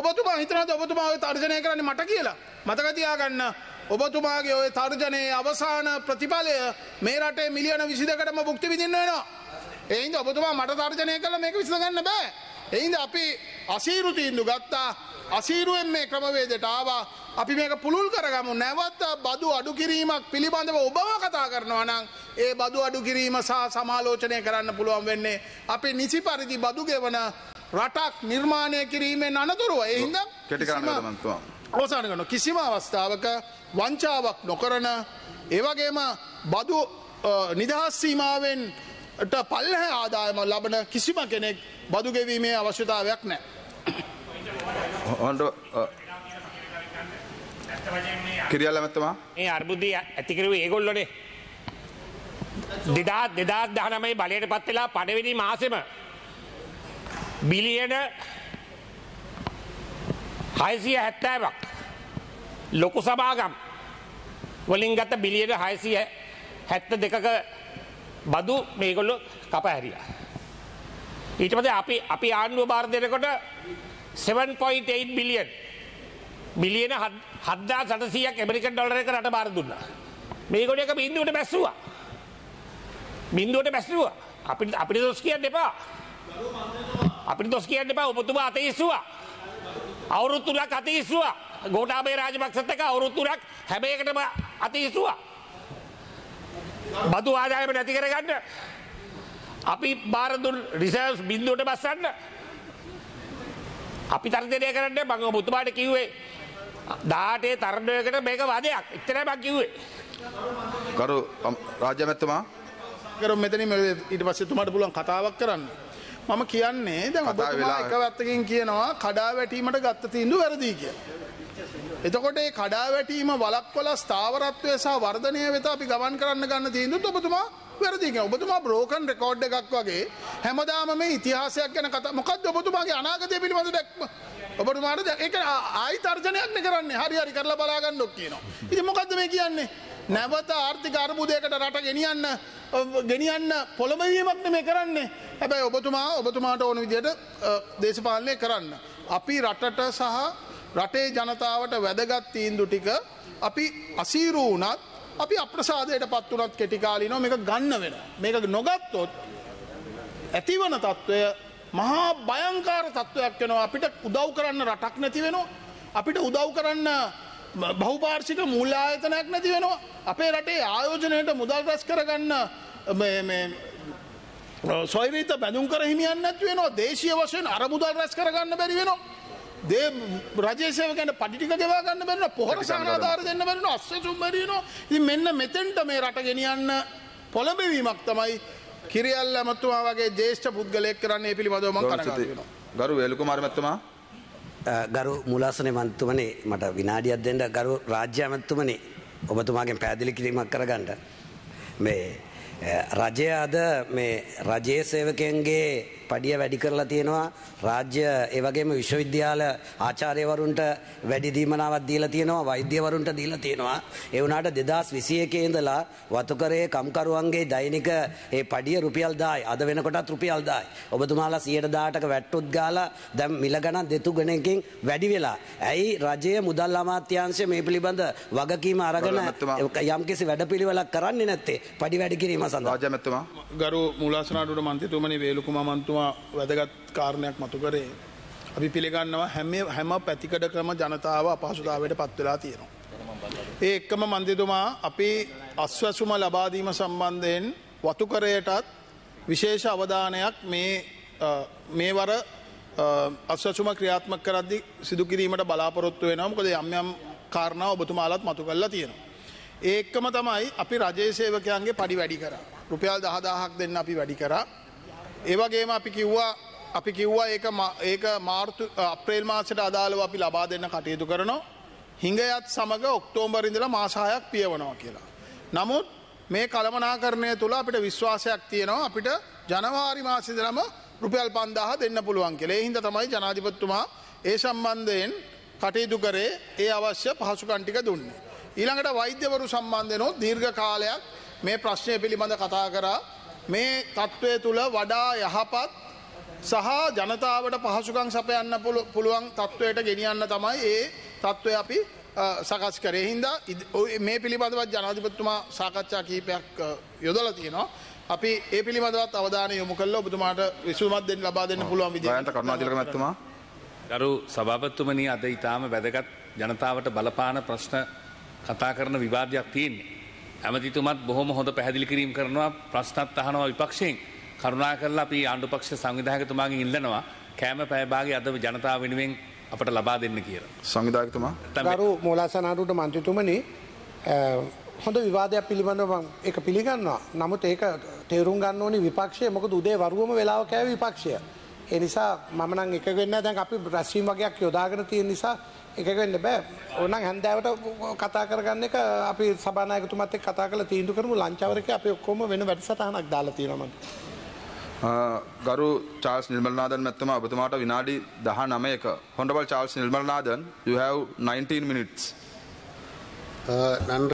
ඔබතුමා හිතනවාද ඔබතුමා ওই තර්ජනය කරන්නේ මට කියලා මතක තියාගන්න ඔබතුමාගේ ඔය තර්ජනයේ අවසාන ප්‍රතිඵලය මේ රටේ මිලියන විසිදකටම භුක්ති විදින්න වෙනවා. එයින්ද ඔබතුමා මට තර්ජනය කළ මේක විසඳගන්න බෑ. එයින්ද අපි අසීරු තීන්දු ගත්තා අසීරුවෙන් මේ ක්‍රමවේදට ආවා අපි මේක පුළුල් කරගමු නැවත බදු අඩු කිරීමක් පිළිබඳව ඔබව කතා කරනවා නම් ඒ බදු අඩු කිරීම සහ සමාලෝචනය කරන්න පුළුවන් වෙන්නේ අපි නිසි පරිදි බදු ගෙවන රටක් නිර්මාණය කිරීමෙන් අනතුරුව එහින්ද කෙටි කරන්න මන්තුවා අවසාන කරන කිසිම අවස්ථාවක වංචාවක් නොකරන ඒවගේම බදු නිදහස් සීමාවෙන් පල්ලහ ආදායම ලබන කිසිම කෙනෙක් බදු ගෙවීමේ අවශ්‍යතාවයක් නෑ. හොන්ඩ කිරියල්ල මැත්තමා ඒ අර්බුද්ධිය ඇතිකරව ඒගොල්ලොනේ දෙදා දෙදාත් දහනමයි බලයට පත්වෙලා පඩවෙනි මාසෙම බිලියන හයසිය හැත්තෑවක් ලොකු සභාගම් වලින් ගත බිලියට හයසිය හැත්ත දෙකක බදු මේගොල්ලො කප හැරිය. ඊටමද අපි අපි ආණ්ඩුව භාර දෙනකොට 7.8 බිලියන් බිලියන හද්දා සටසියක් ඇමරිකන් ඩොලර එක රට බාර දුන්න. මේගොඩ එක බින්දුවට බැස්සවා. බින්දුවට බැස්නවා අපි අපිට දොස් කියන්න එපා. අපිට දොස් කියන්න එපා ඔබතුමා අතේස්සවා. අවුරුත්තුරක් අතිස්වා ගෝටාබේ රාජපක්ෂත්තක අවුරුත්තුරක් හැබේකටම අතිස්වා. බදු ආදායම නැති කරගන්න අපි බාරදුන් රිසර්ස් බින්දුවට බස්සන්න අපි තර්ජනය කරන්න මඟ මුතුමාට කිව්වේ දාටේ තරණයකට මේක වදයක් එච්චරයි මං කිව්වේ කරු රාජ්‍යමැතිතුමා කරු මෙතනින් ඊට පස්සේ තුමාට පුළුවන් කතාවක් කරන්න මම කියන්නේ දැන් ඔබතුමා එක පැත්තකින් කියනවා කඩා වැටීමට ගත්ත තීන්දුව වැරදි කියලා. එතකොට මේ කඩා වැටීම වළක්වලා ස්ථාවරත්වය සහ වර්ධනය වෙත අපි ගමන් කරන්න ගන්න තීන්දුවත් ඔබතුමා වැරදි කියලා. ඔබතුමා බ්‍රෝකන් රෙකෝඩ් එකක් වගේ හැමදාම මේ ඉතිහාසයක් ගැන කතා මොකද්ද ඔබතුමාගේ අනාගතය පිළිබඳ දැක්ම? ඔබතුමාට ඒක ආයි තර්ජනයක් නේ කරන්නේ. හරි හරි කරලා බලා ගන්නොත් කියනවා. ඉතින් මොකද්ද මේ කියන්නේ? නැවත ආර්ථික අර්බුදයකට රට ගෙනියන්න ගෙනියන්න පොළඹවීමක්න මේ කරන්නේ හැබැයි ඔබතුමා ඔබතුමාට ඕන විදියට දේශපාලනය කරන්න. අපි රටට සහ රටේ ජනතාවට වැදගත් තීන්දු ටික අපි අසීරූනත් අපි අප්‍රසාදයට පත්වනත් කෙටිකාලී නො මේක ගන්න වෙන. මේක නොගත්තොත් ඇතිවන තත්ත්වය මහා භයංකාර තත්ත්වයක් වෙනවා අපිට උදව් කරන්න රටක් නැති වෙනවා අපිට උදව් කරන්න බහුපාර්ශික මුල් ආයතනයක් නැති වෙනවා. අපේ රටේ ආයෝජනයට මුදල් රැස් කරගන්න සොයිරීත බැඳුම් කර හිමියන් නැති වෙනවා. දේශීය වශයෙන් අර මුදල් රැස් කරගන්න බැරි වෙනවා. දේ රජේසේව ගැන පටිටික ගෙවා ගන්න බැරිනවා. පොහොර සහනාධාර දෙන්න බැරිනවා. අස්සසුම් බැරිනවා. ඉතින් මෙන්න මෙතෙන්ට මේ රට ගෙනියන්න පොළඹවීමක් තමයි කිරියල් ඇමතුමා වගේ ජේෂ්ඨ පුද්ගලයෙක් කරන්නේ පිළිබඳව මම කතා කරනවා. ගරු වේලුකුමාර මැතිතුමා ගරු මුලාසනේ මන්තුමනේ මට විනාඩියක් දෙන්න ගරු රාජ්‍ය ඇමතුමනේ ඔබතුමාගෙන් පැදිලි කිරීමක් කරගන්න. මේ රජය අද මේ රජයේ සේවකයන්ගේ පඩිය වැඩි කරලා තියෙනවා රාජ්‍ය ඒ වගේම විශ්වවිද්‍යාල ආචාර්යවරුන්ට වැඩි දීමනාවක් දීලා තියෙනවා වෛද්‍යවරුන්ට දීලා තියෙනවා ඒ වුණාට 2021 ඉඳලා වතුකරයේ කම්කරුවන්ගේ දෛනික ඒ පඩිය රුපියල් 1000යි අද වෙනකොටත් රුපියල් 1000යි ඔබතුමාලා 100%ක වැට්ටුත් ගාලා දැන් මිල ගණන් දෙතු ගණකින් වැඩි වෙලා ඇයි රජයේ මුදල් අමාත්‍යාංශය මේ පිළිබඳ වගකීම අරගෙන යම්කිසි වැඩපිළිවෙලක් කරන්නේ නැත්තේ පඩි වැඩි කිරීම සඳහා රාජ්‍යමැතිතුමා ගරු මුලාසනාඩුවට මන්ත්‍රීතුමනි වේලුකුමා මන්තුමා මහත්තුමා වැදගත් කාරණයක් මතු කරේ. අපි පිළිගන්නවා හැම හැම පැතිකඩකම ජනතාව අපහසුතාවයට පත්වෙලා තියෙනවා. ඒ එක්කම මන්දිතුමා අපි අස්වැසුම ලබාදීම සම්බන්ධයෙන් වතුකරයටත් විශේෂ අවධානයක් මේ මේවර අස්වැසුම ක්‍රියාත්මක කරද්දි සිදුකිරීමට බලාපොරොත්තු වෙනවා මොකද යම් යම් කාරණා ඔබතුමාලත් මතු කරලා තියෙනවා. ඒක්කම තමයි අපි රජයේ සේවකයන්ගේ පඩි වැඩි කරා. රුපියල් 10000ක් දෙන්න අපි වැඩි කරා. ඒවගේම අපි කිව්වා අපි කිව්වා ඒ ඒක මාර්තු අප්‍රේල් මාසට අදාළව අපි ලබා දෙන්න කටයුතු කරනවා හිඟයත් සමඟ ඔක්ටෝම්බරිඳල මාසාහයක් පියවනවා කියලා. නමුත් මේ කළමනාකරණය තුළ අපිට විශ්වාසයක් තියෙනවා අපිට ජනවාරි මාසිදරම රුපියල් පන්දාහ දෙන්න පුළුවන් කෙලේ හිද තමයි ජනාධිපත්තුමා ඒ සම්බන්ධයෙන් කටයුතු කරේ ඒ අවශ්‍ය පහසුකන්ටික දුන්නේ. ඊළඟට වෛද්‍යවරු සම්බන්ධනෝ දීර්ඝ කාලයක් මේ ප්‍රශ්නය පිළිබඳ කතා කරා මේ තත්ත්වය තුළ වඩා යහපත් සහ ජනතාවට පහසුකම් සපයන්න පුළුවන් තත්ත්වයට ගෙනියන්න තමයි ඒ තත්ත්වය අපි සකස් කරේ හින්දා මේ පිළිබඳවත් ජනාධිපතිතුමා සාකච්ඡා කීපයක් යොදලා තියෙනවා. අපි ඒ පිළිබඳවත් අවධානය යොමු කළා ඔබතුමාට විසඳුමක් දෙන්න ලබා දෙන්න පුළුවන් විදිහට. කරුණාතිලක මැතිතුමා. ගරු සභාපතිතුමනි අද ඊටාම වැදගත් ජනතාවට බලපාන ප්‍රශ්න කතා කරන විවාදයක් තියෙන්නේ. ඇමතිතුමත් බොහොම හොඳ පැහැදිලි කිරීම් කරනවා ප්‍රශ්නත් අහනවා විපක්ෂයෙන් කරුණා කරලා අපි ආණ්ඩුපක්ෂ සංවිධායකතුමාගේ ඉල්ලනවා කෑම පැයභාගේ අද ජනතාව වෙනුවෙන් අපට ලබා දෙන්න කියලා. සංවිධායකතුමා ගරු මෝලාසනාරුට මන්ත්‍රතුමනි හොඳ විවාදයක් පිළිබඳව එක පිළිගන්නවා. නමුත් ඒක තේරුම් ගන්න ඕනි විපක්ෂය මොකද උදේ වරුවම වෙලාව කෑවේ විපක්ෂය. ඒ නිසා මම නම් එක වෙන්න දැන් අපි රැස්වීම් වගේක් යොදාගෙන තියෙන නිසා එකක වෙන්න බෑ. ඕනම් හැන්දෑවට කතා කරගන්න එක අපි සභානායකතුමත් එක්ක කතා කරලා තීන්දුව කරමු ලංචාවර එක අපි ඔක්කොම වෙන වැඩසටහනක් දාලා තියෙනවා මම. ගරු චාල්ස් නිර්මලනාදන් මැතිතුමා ඔබතුමාට විනාඩි 19ක honourable Charles Nirmalanathan you have 19 minutes. Uh,